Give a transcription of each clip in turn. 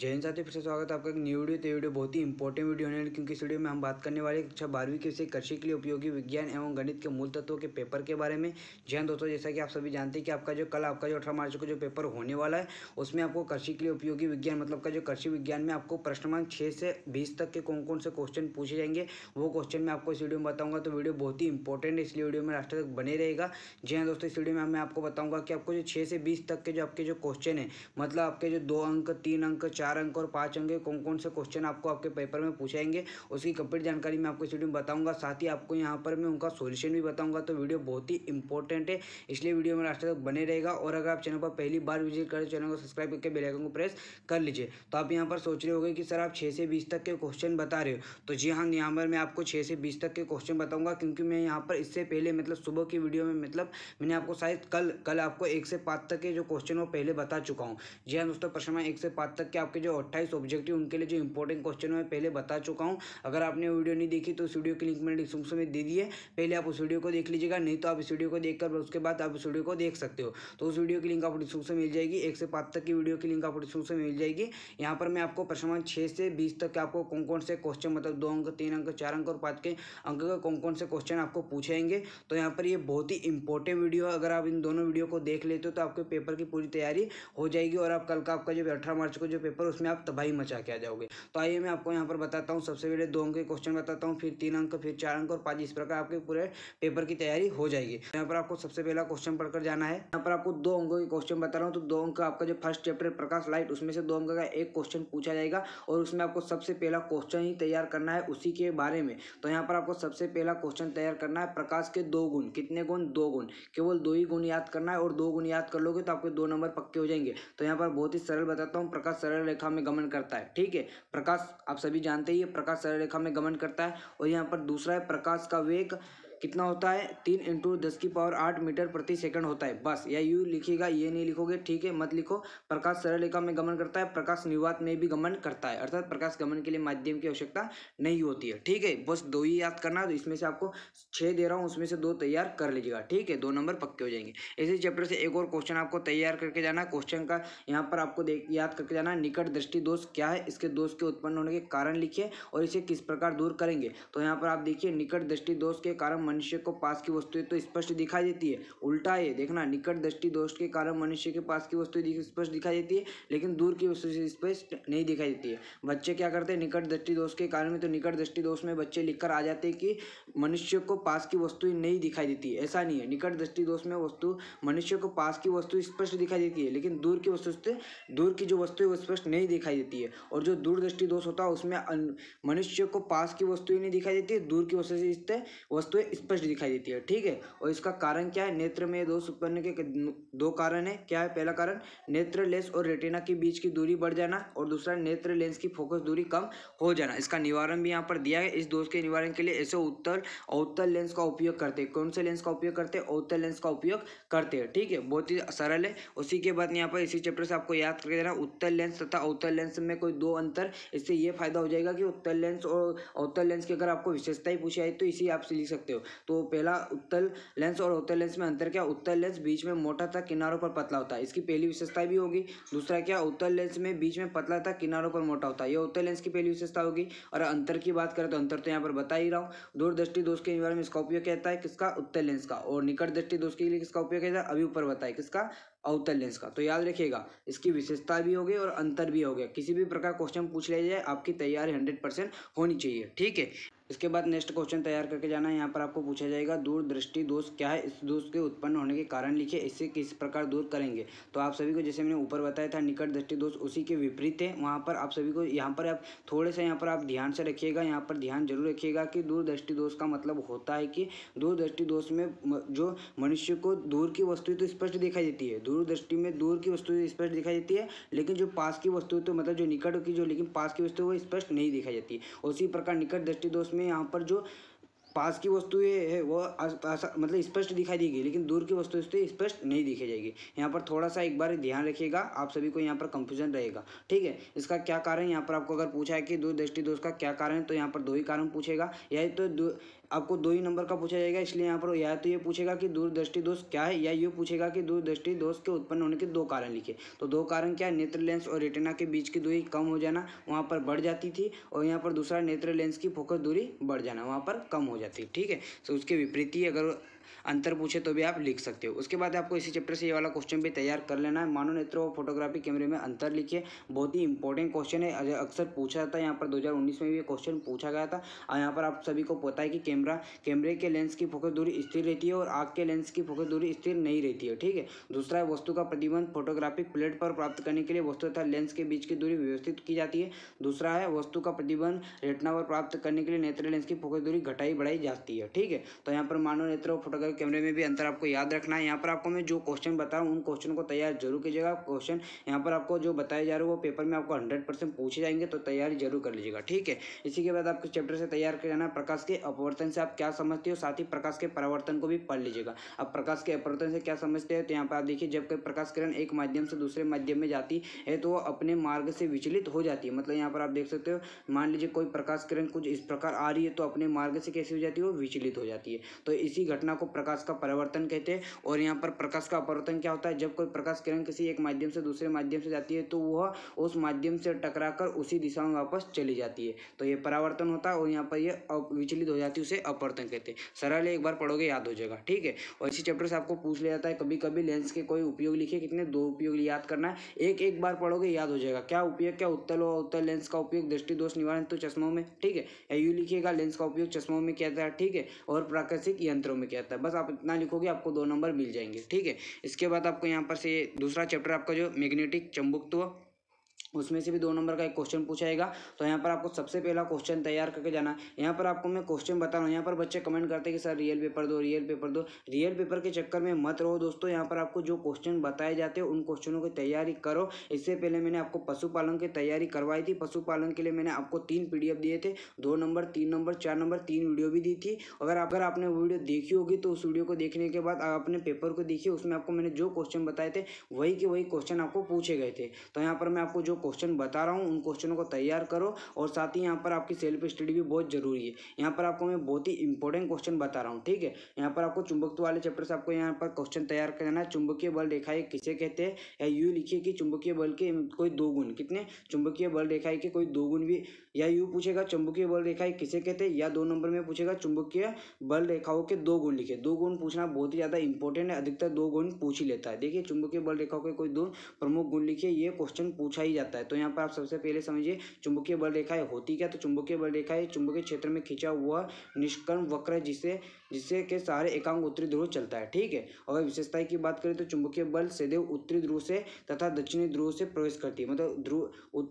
जय हिंद फिर से स्वागत है आपका एक न्यू वीडियो तो वीडियो बहुत ही इंपॉर्टेंट वीडियो होने वाली क्योंकि इस वीडियो में हम बात करने वाले कक्षा बारहवीं के से कृषि के लिए उपयोगी विज्ञान एवं गणित के मूल तत्वों के पेपर के बारे में जय दोस्तों जैसा कि आप सभी जानते हैं कि आपका जो कल आपका जो अठारह मार्च को जो पेपर होने वाला है उसमें आपको कृषि के लिए उपयोगी विज्ञान मतलब का जो कृषि विज्ञान में आपको प्रश्नमांक छः से बीस तक के कौन कौन से क्वेश्चन पूछे जाएंगे वो क्वेश्चन मैं आपको इस वीडियो में बताऊंगा तो वीडियो बहुत ही इंपॉर्टेंट है इसलिए वीडियो में लास्ट तक बने रहेगा जय दोस्तों इस वीडियो में मैं आपको बताऊंगा कि आपको जो छः से बीस तक के जो आपके जो क्वेश्चन है मतलब आपके जो दो अंक तीन अंक चार चार अंक और पाँच अंक कौन कौन से क्वेश्चन आपको आपके पेपर में पूछाएंगे उसकी कंप्लीट जानकारी मैं आपको इस वीडियो में बताऊंगा साथ ही आपको यहाँ पर मैं उनका सोल्यूशन भी बताऊंगा तो वीडियो बहुत ही इंपॉर्टेंट है इसलिए वीडियो मेरा लास्ट तक बने रहेगा और अगर आप चैनल पर पहली बार विजिट करें चैनल को सब्सक्राइब करके बेलाइकन को प्रेस कर लीजिए तो आप यहाँ पर सोच रहे हो कि सर आप छः से बीस तक के क्वेश्चन बता रहे हो तो जी हाँ यहाँ पर मैं आपको छः से बीस तक के क्वेश्चन बताऊँगा क्योंकि मैं यहाँ पर इससे पहले मतलब सुबह की वीडियो में मतलब मैंने आपको शायद कल कल आपको एक से पाँच तक के जो क्वेश्चन वो पहले बता चुका हूँ जी हाँ दोस्तों प्रश्न एक से पाँच तक के आपके आपके जो अट्ठाईस ऑब्जेक्टिव उनके लिए जो इंपॉर्टेंट क्वेश्चन मैं पहले बता चुका हूँ अगर आपने वीडियो नहीं देखी तो उस वीडियो की लिंक मैंने डिस्क्रिप्शन में दे दी है पहले आप उस वीडियो को देख लीजिएगा नहीं तो आप इस वीडियो को देख कर उसके बाद आप इस वीडियो को देख सकते हो तो उस वीडियो की लिंक आपको डिस्क्रिप्शन मिल जाएगी एक से पाँच तक की वीडियो की लिंक आपको डिस्क्रिप्शन मिल जाएगी यहाँ पर मैं आपको प्रश्न छः से बीस तक के आपको कौन कौन से क्वेश्चन मतलब दो अंक तीन अंक चार अंक और पाँच के अंक का कौन कौन से क्वेश्चन आपको पूछेंगे तो यहाँ पर ये बहुत ही इंपॉर्टेंट वीडियो है अगर आप इन दोनों वीडियो को देख लेते हो तो आपके पेपर की पूरी तैयारी हो जाएगी और आप कल का आपका जो अठारह मार्च को जो पेपर पेपर उसमें आप तबाही मचा के आ जाओगे तो आइए मैं आपको यहाँ पर बताता हूँ सबसे पहले दो अंक के क्वेश्चन बताता हूँ फिर तीन अंक फिर चार अंक और पाँच इस प्रकार आपके पूरे पेपर की तैयारी हो जाएगी यहाँ पर आपको सबसे पहला क्वेश्चन पढ़कर जाना है यहाँ पर आपको दो अंकों के क्वेश्चन बता रहा हूँ तो दो अंक आपका जो फर्स्ट चैप्टर प्रकाश लाइट उसमें से दो अंक का एक क्वेश्चन पूछा जाएगा और उसमें आपको सबसे पहला क्वेश्चन ही तैयार करना है उसी के बारे में तो यहाँ पर आपको सबसे पहला क्वेश्चन तैयार करना है प्रकाश के दो गुण कितने गुण दो गुण केवल दो ही गुण याद करना है और दो गुण याद कर लोगे तो आपके दो नंबर पक्के हो जाएंगे तो यहाँ पर बहुत ही सरल बताता हूँ प्रकाश सरल रेखा में गमन करता है ठीक है प्रकाश आप सभी जानते ही प्रकाश सरलरेखा रेखा में गमन करता है और यहाँ पर दूसरा है प्रकाश का वेग कितना होता है तीन इंटू दस की पावर आठ मीटर प्रति सेकंड होता है बस या यू लिखेगा ये नहीं लिखोगे ठीक है मत लिखो प्रकाश सरलेखा में गमन करता है प्रकाश निवात में भी गमन करता है अर्थात प्रकाश गमन के लिए माध्यम की आवश्यकता नहीं होती है ठीक है बस दो ही याद करना तो इसमें से आपको छः दे रहा हूँ उसमें से दो तैयार कर लीजिएगा ठीक है दो नंबर पक्के हो जाएंगे ऐसे चैप्टर से एक और क्वेश्चन आपको तैयार करके जाना क्वेश्चन का यहाँ पर आपको याद करके जाना निकट दृष्टि दोष क्या है इसके दोष के उत्पन्न होने के कारण लिखिए और इसे किस प्रकार दूर करेंगे तो यहाँ पर आप देखिए निकट दृष्टि दोष के कारण मनुष्य को पास की वस्तुएं तो स्पष्ट दिखाई देती है उल्टा है देखना निकट दृष्टि दोष के कारण मनुष्य के पास की वस्तु स्पष्ट दिखाई देती है लेकिन दूर की वस्तु से स्पष्ट नहीं दिखाई देती है बच्चे क्या करते हैं निकट दृष्टि दोष के कारण में तो निकट दृष्टि दोष में बच्चे लिख आ जाते हैं कि मनुष्य को पास की वस्तुएं नहीं दिखाई देती है ऐसा नहीं है निकट दृष्टि दोष में वस्तु मनुष्य को पास की वस्तु स्पष्ट दिखाई देती है लेकिन दूर की वस्तु से दूर की जो वस्तु है वो स्पष्ट नहीं दिखाई देती है और जो दूरदृष्टि दोष होता है उसमें मनुष्य को पास की वस्तुएं नहीं दिखाई देती है दूर की वस्तु से वस्तुएं स्पष्ट दिखाई देती है ठीक है और इसका कारण क्या है नेत्र में दोष उत्पन्न के दो कारण है क्या है पहला कारण नेत्र लेंस और रेटिना के बीच की दूरी बढ़ जाना और दूसरा नेत्र लेंस की फोकस दूरी कम हो जाना इसका निवारण भी यहाँ पर दिया है इस दोष के निवारण के लिए ऐसे उत्तर अवतल लेंस का उपयोग करते हैं कौन से लेंस का उपयोग करते हैं अवतल लेंस का उपयोग करते हैं ठीक है बहुत ही सरल है उसी के बाद यहाँ पर इसी चैप्टर से आपको याद करके देना उत्तर लेंस तथा अवतल लेंस में कोई दो अंतर इससे ये फायदा हो जाएगा कि उत्तर लेंस और अवतल लेंस की अगर आपको विशेषता ही पूछी आई तो इसी आप लिख सकते हो तो पहला उत्तल लेंस और उत्तर लेंस में अंतर क्या उत्तर लेंस बीच में मोटा था किनारों पर पतला होता है इसकी पहली विशेषता भी होगी दूसरा क्या उत्तर लेंस में बीच में पतला था किनारों पर मोटा होता है यह उत्तर लेंस की पहली विशेषता होगी और अंतर की बात करें तो अंतर तो यहाँ पर बता ही रहा हूँ दूरदृष्टि दोष के निवारण में इसका उपयोग कहता है किसका उत्तर लेंस का और निकट दृष्टि दोष के लिए किसका उपयोग कहता है अभी ऊपर बताए किसका अवतल लेंस का तो याद रखिएगा इसकी विशेषता भी होगी और अंतर भी हो गया किसी भी प्रकार क्वेश्चन पूछ लिया जाए आपकी तैयारी हंड्रेड परसेंट होनी चाहिए ठीक है इसके बाद नेक्स्ट क्वेश्चन तैयार करके जाना है यहाँ पर आपको पूछा जाएगा दूरदृष्टि दोष क्या है इस दोष के उत्पन्न होने के कारण लिखे इसे किस प्रकार दूर करेंगे तो आप सभी को जैसे मैंने ऊपर बताया था निकट दृष्टि दोष उसी के विपरीत है वहाँ पर आप सभी को यहाँ पर आप थोड़े से यहाँ पर आप ध्यान से रखिएगा यहाँ पर ध्यान जरूर रखिएगा कि दूरदृष्टि दोष का मतलब होता है कि दूरदृष्टि दोष में जो मनुष्य को दूर की वस्तु तो स्पष्ट दिखाई देती है दूरदृष्टि में दूर की वस्तु स्पष्ट दिखाई देती है लेकिन जो पास की वस्तु तो मतलब जो निकट की जो लेकिन पास की वस्तु वो स्पष्ट नहीं दिखाई जाती उसी प्रकार निकट दृष्टि दोष इसमें यहाँ पर जो पास की वस्तुएं है वो मतलब स्पष्ट दिखाई देगी लेकिन दूर की वस्तु स्पष्ट नहीं दिखाई जाएगी यहाँ पर थोड़ा सा एक बार ध्यान रखिएगा आप सभी को यहाँ पर कंफ्यूजन रहेगा ठीक है इसका क्या कारण यहाँ पर आपको अगर पूछा है कि दूर दृष्टि दोष का क्या कारण है तो यहाँ पर दो ही कारण पूछेगा या तो आपको दो ही नंबर का पूछा जाएगा इसलिए यहाँ पर या तो ये पूछेगा कि दूरदृष्टि दोष क्या है या ये पूछेगा कि दूरदृष्टि दोष के उत्पन्न होने के दो कारण लिखे तो दो कारण क्या है नेत्र लेंस और रेटिना के बीच की दूरी कम हो जाना वहाँ पर बढ़ जाती थी और यहाँ पर दूसरा नेत्र लेंस की फोकस दूरी बढ़ जाना वहाँ पर कम हो जाती ठीक है तो उसके विपरीत ही अगर अंतर पूछे तो भी आप लिख सकते हो उसके बाद आपको इसी चैप्टर से ये वाला क्वेश्चन भी तैयार कर लेना है मानो नेत्र और फोटोग्राफी कैमरे में अंतर लिखिए बहुत ही इंपॉर्टेंट क्वेश्चन है अक्सर पूछा जाता है यहाँ पर 2019 में भी ये क्वेश्चन पूछा गया था और यहाँ पर आप सभी को पता है कि कैमरा कैमरे के लेंस की फोकस दूरी स्थिर रहती है और आग के लेंस की फोकस दूरी स्थिर नहीं रहती है ठीक है दूसरा है वस्तु का प्रतिबंध फोटोग्राफिक प्लेट पर प्राप्त करने के लिए वस्तु तथा लेंस के बीच की दूरी व्यवस्थित की जाती है दूसरा है वस्तु का प्रतिबंध रेटना पर प्राप्त करने के लिए नेत्र लेंस की फोकस दूरी घटाई बढ़ाई जाती है ठीक है तो यहाँ पर मानव नेत्र और फोटोग्राफी कैमरे में भी अंतर आपको याद रखना है यहाँ पर आपको मैं जो क्वेश्चन बताऊँ उन क्वेश्चन को तैयार जरूर कीजिएगा क्वेश्चन यहाँ पर आपको जो बताए जा रहे हो वो पेपर में आपको हंड्रेड परसेंट पूछे जाएंगे तो तैयारी जरूर कर लीजिएगा ठीक है इसी के बाद आपके चैप्टर से तैयार कर जाना प्रकाश के अपवर्तन से आप क्या समझते हो साथ ही प्रकाश के परावर्तन को भी पढ़ लीजिएगा अब प्रकाश के अपवर्तन से क्या समझते हैं तो यहाँ पर आप देखिए जब कोई प्रकाश किरण एक माध्यम से दूसरे माध्यम में जाती है तो वो अपने मार्ग से विचलित हो जाती है मतलब यहाँ पर आप देख सकते हो मान लीजिए कोई प्रकाश किरण कुछ इस प्रकार आ रही है तो अपने मार्ग से कैसे हो जाती है वो विचलित हो जाती है तो इसी घटना को प्रकाश का परिवर्तन कहते हैं और यहाँ पर प्रकाश का अपवर्तन क्या होता है जब कोई प्रकाश किरण किसी एक माध्यम से दूसरे माध्यम से जाती है तो वह उस माध्यम से टकरा उसी दिशा में वापस चली जाती है तो ये परावर्तन होता है और यहाँ पर यह विचलित हो जाती है उसे अपवर्तन कहते हैं सरल एक बार पढ़ोगे याद हो जाएगा ठीक है और इसी चैप्टर से आपको पूछ लिया जाता है कभी कभी लेंस के कोई उपयोग लिखे कितने दो उपयोग याद करना है एक एक बार पढ़ोगे याद हो जाएगा क्या उपयोग क्या उत्तल और उत्तल लेंस का उपयोग दृष्टि दोष निवारण तो चश्मों में ठीक है यू लिखिएगा लेंस का उपयोग चश्मों में किया जाता है ठीक है और प्राकृतिक यंत्रों में किया जाता है बस आप इतना लिखोगे आपको दो नंबर मिल जाएंगे ठीक है इसके बाद आपको यहाँ पर से दूसरा चैप्टर आपका जो मैग्नेटिक चंबुकत्व उसमें से भी दो नंबर का एक क्वेश्चन पूछाएगा तो यहाँ पर आपको सबसे पहला क्वेश्चन तैयार करके जाना है यहाँ पर आपको मैं क्वेश्चन बता रहा हूँ यहाँ पर बच्चे कमेंट करते हैं कि सर रियल पेपर दो रियल पेपर दो रियल पेपर के चक्कर में मत रहो दोस्तों यहाँ पर आपको जो क्वेश्चन बताए जाते हैं उन क्वेश्चनों की तैयारी करो इससे पहले मैंने आपको पशुपालन की तैयारी करवाई थी पशुपालन के लिए मैंने आपको तीन पी दिए थे दो नंबर तीन नंबर चार नंबर तीन वीडियो भी दी थी अगर अगर आपने वो वीडियो देखी होगी तो उस वीडियो को देखने के बाद अपने पेपर को देखिए उसमें आपको मैंने जो क्वेश्चन बताए थे वही के वही क्वेश्चन आपको पूछे गए थे तो यहाँ पर मैं आपको जो क्वेश्चन बता रहा हूँ उन क्वेश्चनों को तैयार करो और साथ ही यहाँ पर आपकी सेल्फ स्टडी भी बहुत जरूरी है यहाँ पर आपको मैं बहुत ही इंपॉर्टेंट क्वेश्चन बता रहा हूँ ठीक है यहाँ पर आपको चुंबकत्व वाले चैप्टर से आपको यहाँ पर क्वेश्चन तैयार करना है चुंबकीय बल रेखाएं किसे कहते हैं या यू लिखिए कि चुंबकीय बल के कोई दो गुण कितने चुंबकीय बल रेखाएं के कोई दो गुण भी या यू पूछेगा चुंबकीय बल रेखा किसे कहते हैं या दो नंबर में पूछेगा चुंबकीय बल रेखाओं के दो गुण लिखे दो गुण पूछना बहुत ही ज़्यादा इंपॉर्टेंट है अधिकतर दो गुण पूछ ही लेता है देखिए चुंबकीय बल रेखाओं के कोई दो प्रमुख गुण लिखे ये क्वेश्चन पूछा ही जाता है जाता है तो यहाँ पर आप सबसे पहले समझिए चुंबकीय बल रेखाएं होती क्या तो चुंबकीय बल रेखाएं चुंबकीय क्षेत्र में खींचा हुआ निष्कर्ण वक्र जिसे जिससे के सारे एकांक उत्तरी ध्रुव चलता है ठीक है अगर विशेषताएं की बात करें तो चुंबकीय बल सदैव उत्तरी ध्रुव से तथा दक्षिणी ध्रुव से प्रवेश करती है मतलब ध्रुव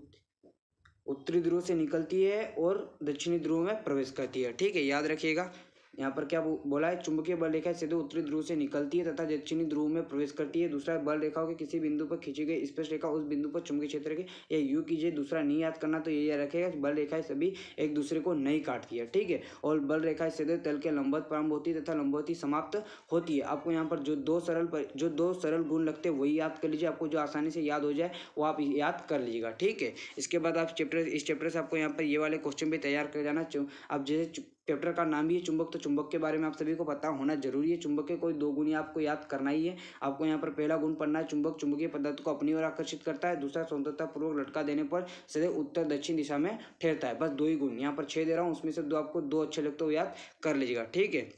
उत्तरी ध्रुव से निकलती है और दक्षिणी ध्रुव में प्रवेश करती है ठीक है याद रखिएगा यहाँ पर क्या बोला है चुंबकीय बल रेखा सीधे उत्तरी ध्रुव से निकलती है तथा दक्षिणी ध्रुव में प्रवेश करती है दूसरा बल रेखाओं के किसी बिंदु पर खींची गई स्पष्ट रेखा उस बिंदु पर चुंबकीय क्षेत्र के या यू कीजिए दूसरा नहीं याद करना तो ये रखेगा बल रेखाएं सभी एक दूसरे को नहीं काटती है ठीक है और बल रेखाएं सीधे तल के लंबत प्रारंभ होती है तथा लंबवत ही समाप्त होती है आपको यहाँ पर जो दो सरल पर, जो दो सरल गुण लगते हैं वही याद कर लीजिए आपको जो आसानी से याद हो जाए वो आप याद कर लीजिएगा ठीक है इसके बाद आप चैप्टर इस चैप्टर से आपको यहाँ पर ये वाले क्वेश्चन भी तैयार कर जाना आप जैसे चैप्टर का नाम भी है चुंबक तो चुंबक के बारे में आप सभी को पता होना जरूरी है चुंबक के कोई दो गुण आपको याद करना ही है आपको यहाँ पर पहला गुण पढ़ना है चुंबक चुंबकीय पदार्थ को अपनी ओर आकर्षित करता है दूसरा स्वतंत्रतापूर्वक लटका देने पर सदैव उत्तर दक्षिण दिशा में ठहरता है बस दो ही गुण यहाँ पर छह दे रहा हूँ उसमें से दो आपको दो अच्छे लगते हो याद कर लीजिएगा ठीक है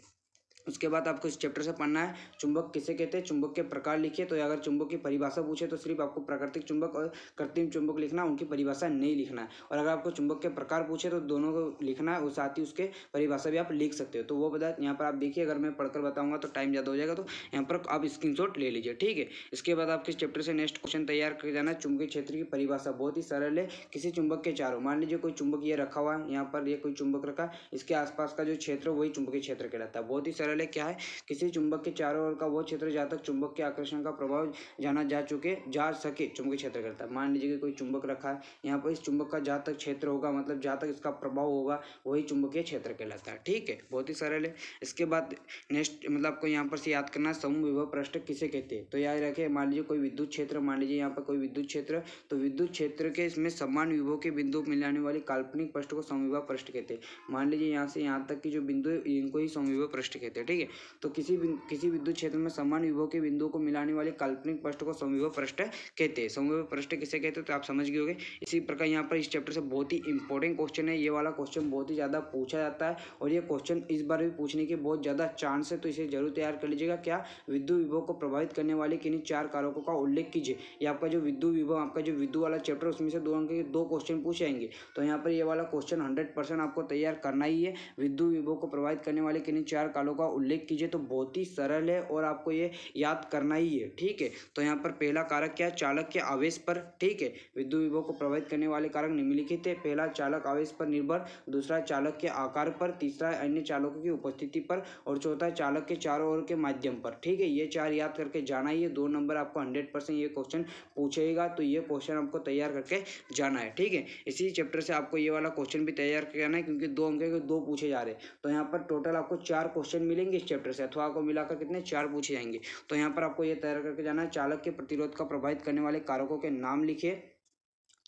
उसके बाद आपको इस चैप्टर से पढ़ना है चुंबक किसे कहते हैं चुंबक के प्रकार लिखिए तो अगर चुंबक की परिभाषा पूछे तो सिर्फ आपको प्राकृतिक चुंबक और कृत्रिम चुंबक लिखना उनकी परिभाषा नहीं लिखना है और अगर आपको चुंबक के प्रकार पूछे तो दोनों को लिखना है और साथ ही उसके परिभाषा भी आप लिख सकते हो तो वो बता यहाँ पर आप देखिए अगर मैं पढ़कर बताऊँगा तो टाइम ज़्यादा हो जाएगा तो यहाँ पर आप स्क्रीन ले लीजिए ठीक है इसके बाद आपके चैप्टर से नेक्स्ट क्वेश्चन तैयार कर जाना चुंबक क्षेत्र की परिभाषा बहुत ही सरल है किसी चुंबक के चारों मान लीजिए कोई चुंबक ये रखा हुआ है यहाँ पर ये कोई चुंबक रखा इसके आसपास का जो क्षेत्र वही चुंबकीय क्षेत्र कहलाता है बहुत ही सरल पहले क्या है किसी चुंबक के चारों ओर का वो क्षेत्र जहाँ तक चुंबक के आकर्षण का प्रभाव जाना जा चुके जा सके चुंबक क्षेत्र करता है मान लीजिए कि कोई चुंबक रखा है यहाँ पर इस चुंबक का जहाँ तक क्षेत्र होगा मतलब जहाँ तक इसका प्रभाव होगा वही चुंबकीय क्षेत्र कहलाता है ठीक है बहुत ही सरल है इसके बाद नेक्स्ट मतलब आपको यहाँ पर से याद करना समूह विभव प्रश्न किसे कहते हैं तो याद रखे मान लीजिए कोई विद्युत क्षेत्र मान लीजिए यहाँ पर कोई विद्युत क्षेत्र तो विद्युत क्षेत्र के इसमें समान विभव के बिंदु मिलाने वाली काल्पनिक प्रश्न को समविभव प्रश्न कहते हैं मान लीजिए यहाँ से यहाँ तक की जो बिंदु इनको ही समविभव प्रश्न कहते हैं हैं ठीक है तो किसी किसी विद्युत क्षेत्र में समान विभव के बिंदुओं को मिलाने वाले काल्पनिक पृष्ठ को समविभव पृष्ठ कहते हैं समविभव पृष्ठ किसे कहते हैं तो आप समझ गए इसी प्रकार यहाँ पर इस चैप्टर से बहुत ही इंपॉर्टेंट क्वेश्चन है ये वाला क्वेश्चन बहुत ही ज़्यादा पूछा जाता है और ये क्वेश्चन इस बार भी पूछने के बहुत ज़्यादा चांस है तो इसे जरूर तैयार कर लीजिएगा क्या विद्युत विभव को प्रभावित करने वाले किन्हीं चार कारकों का उल्लेख कीजिए ये आपका जो विद्युत विभव आपका जो विद्युत वाला चैप्टर उसमें से दो अंक के दो क्वेश्चन पूछे जाएंगे तो यहाँ पर ये वाला क्वेश्चन हंड्रेड आपको तैयार करना ही है विद्युत विभव को प्रभावित करने वाले किन्हीं चार कालों का उल्लेख कीजिए तो बहुत ही सरल है और आपको ये याद करना ही है ठीक है तो यहाँ पर पहला कारक क्या है चालक के आवेश पर ठीक है विद्युत विभव को प्रभावित करने वाले कारक निम्नलिखित है पहला चालक आवेश पर निर्भर दूसरा चालक के आकार पर तीसरा अन्य चालकों की उपस्थिति पर और चौथा चालक के चारों ओर के माध्यम पर ठीक है ये चार याद करके जाना ही है दो नंबर आपको हंड्रेड परसेंट ये क्वेश्चन पूछेगा तो ये क्वेश्चन आपको तैयार करके जाना है ठीक है इसी चैप्टर से आपको ये वाला क्वेश्चन भी तैयार करना है क्योंकि दो अंक के दो पूछे जा रहे हैं तो यहाँ पर टोटल आपको चार क्वेश्चन मिले मिलेंगे इस चैप्टर से अथवा को मिलाकर कितने चार पूछे जाएंगे तो यहाँ पर आपको ये तैयार करके जाना है चालक के प्रतिरोध का प्रभावित करने वाले कारकों के नाम लिखिए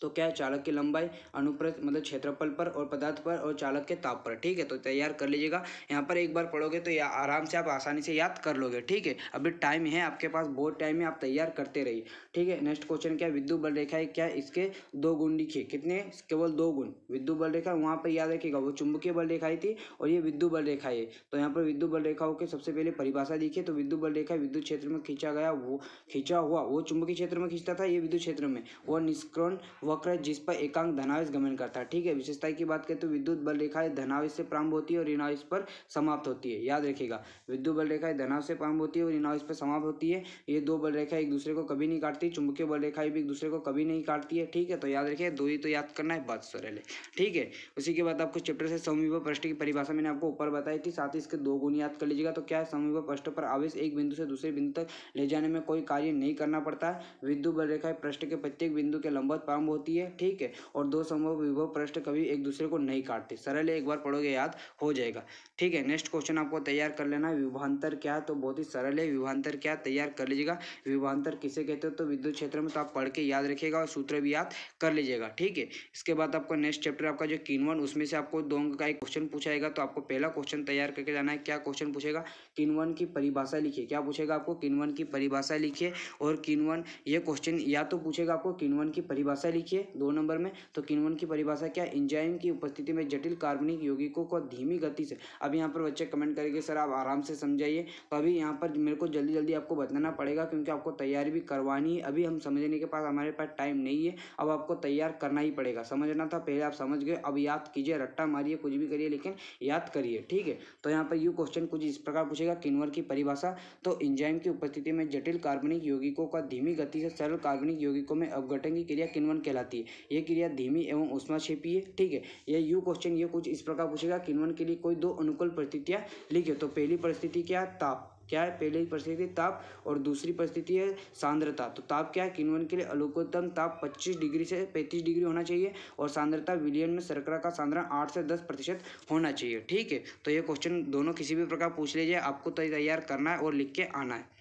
तो क्या है चालक की लंबाई अनुप्रस्थ मतलब क्षेत्रफल पर और पदार्थ पर और चालक के ताप पर ठीक है तो तैयार कर लीजिएगा यहाँ पर एक बार पढ़ोगे तो या आराम से आप आसानी से याद कर लोगे ठीक है अभी टाइम है आपके पास बहुत टाइम है आप तैयार करते रहिए ठीक है नेक्स्ट क्वेश्चन क्या विद्युत बल रेखा है क्या इसके दो गुण लिखिए कितने केवल दो गुण विद्युत बल रेखा वहाँ पर याद रखिएगा वो चुंबकीय बल रेखा थी और ये विद्युत बल रेखा है तो यहाँ पर विद्युत बल रेखाओं के सबसे पहले परिभाषा देखिए तो विद्युत बल रेखा विद्युत क्षेत्र में खींचा गया वो खींचा हुआ वो चुंबकीय क्षेत्र में खींचता था ये विद्युत क्षेत्र में वह निष्करण वक्र है जिस पर एकांक धनावेश गमन करता है ठीक है विशेषता की बात करें तो विद्युत बल रेखा धनावेश से प्रारंभ होती है और ऋणावेश पर समाप्त होती है याद रखिएगा विद्युत बल रेखा धनावेश से प्रारंभ होती है और ऋणावेश पर समाप्त होती है ये दो बल रेखा एक दूसरे को कभी नहीं काटती चुंबकीय बल रेखा भी एक दूसरे को कभी नहीं काटती है ठीक है तो याद रखिए दो ही तो याद करना है बात सरल है ठीक है उसी के बाद आपको चैप्टर से समीप पृष्ठ की परिभाषा मैंने आपको ऊपर बताई थी साथ ही इसके दो गुण याद कर लीजिएगा तो क्या है समीप पृष्ठ पर आवेश एक बिंदु से दूसरे बिंदु तक ले जाने में कोई कार्य नहीं करना पड़ता है विद्युत बल रेखा पृष्ठ के प्रत्येक बिंदु के लंबत प्रारंभ होती है ठीक है और दो संभव विभव पृष्ठ कभी एक दूसरे को नहीं काटते सरल एक बार पढ़ोगे याद हो जाएगा ठीक है नेक्स्ट क्वेश्चन आपको तैयार कर लेना है विभांतर क्या तो बहुत ही सरल है विभांतर क्या तैयार कर लीजिएगा विभांतर किसे कहते हो तो विद्युत क्षेत्र में तो आप पढ़ के याद रखिएगा और सूत्र भी याद कर लीजिएगा ठीक है इसके बाद आपका नेक्स्ट चैप्टर आपका जो किनवन उसमें से आपको दो अंक का एक क्वेश्चन पूछाएगा तो आपको पहला क्वेश्चन तैयार करके जाना है क्या क्वेश्चन पूछेगा किनवन की परिभाषा लिखिए क्या पूछेगा आपको किनवन की परिभाषा लिखिए और किनवन ये क्वेश्चन या तो पूछेगा आपको किनवन की परिभाषा लिखिए दो नंबर में तो किनवन की परिभाषा क्या इंजाइम की उपस्थिति में जटिल कार्बनिक यौगिकों को धीमी गति से अब यहाँ पर बच्चे कमेंट करेंगे सर आप आराम से समझाइए तो अभी यहाँ पर मेरे को जल्दी जल्दी आपको बताना पड़ेगा क्योंकि आपको तैयारी भी करवानी है अभी हम समझने के पास हमारे पास टाइम नहीं है अब आपको तैयार करना ही पड़ेगा समझना था पहले आप समझ गए अब याद कीजिए रट्टा मारिए कुछ भी करिए लेकिन याद करिए ठीक है तो यहाँ पर यू क्वेश्चन कुछ इस प्रकार पूछेगा किनवर की परिभाषा तो इंजाइम की उपस्थिति में जटिल कार्बनिक यौगिकों का धीमी गति से सरल कार्बनिक यौगिकों में अवघटन की क्रिया किनवन कहलाती कहलाती है ये क्रिया धीमी एवं उष्मा है ठीक है यह यू क्वेश्चन ये कुछ इस प्रकार पूछेगा किण्वन के लिए कोई दो अनुकूल परिस्थितियाँ लिखे तो पहली परिस्थिति क्या ताप क्या है पहली परिस्थिति ताप और दूसरी परिस्थिति है सांद्रता तो ताप क्या है किण्वन के लिए अलुकोत्तम ताप 25 डिग्री से 35 डिग्री होना चाहिए और सांद्रता विलियन में सरकरा का सांद्रण 8 से 10 प्रतिशत होना चाहिए ठीक है तो ये क्वेश्चन दोनों किसी भी प्रकार पूछ लीजिए आपको तो तैयार करना है और लिख के आना है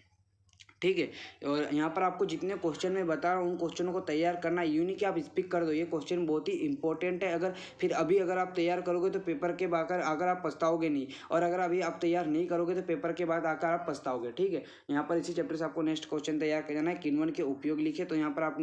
ठीक है और यहाँ पर आपको जितने क्वेश्चन मैं बता रहा हूँ उन क्वेश्चनों को तैयार करना यू नहीं कि आप स्पिक कर दो ये क्वेश्चन बहुत ही इंपॉर्टेंट है अगर फिर अभी अगर आप तैयार करोगे तो पेपर के बाद अगर आप पछताओगे नहीं और अगर अभी आप तैयार नहीं करोगे तो पेपर के बाद आकर आप पछताओगे ठीक है यहाँ पर इसी चैप्टर से आपको नेक्स्ट क्वेश्चन तैयार करना है किनवन के उपयोग लिखे तो यहाँ पर आप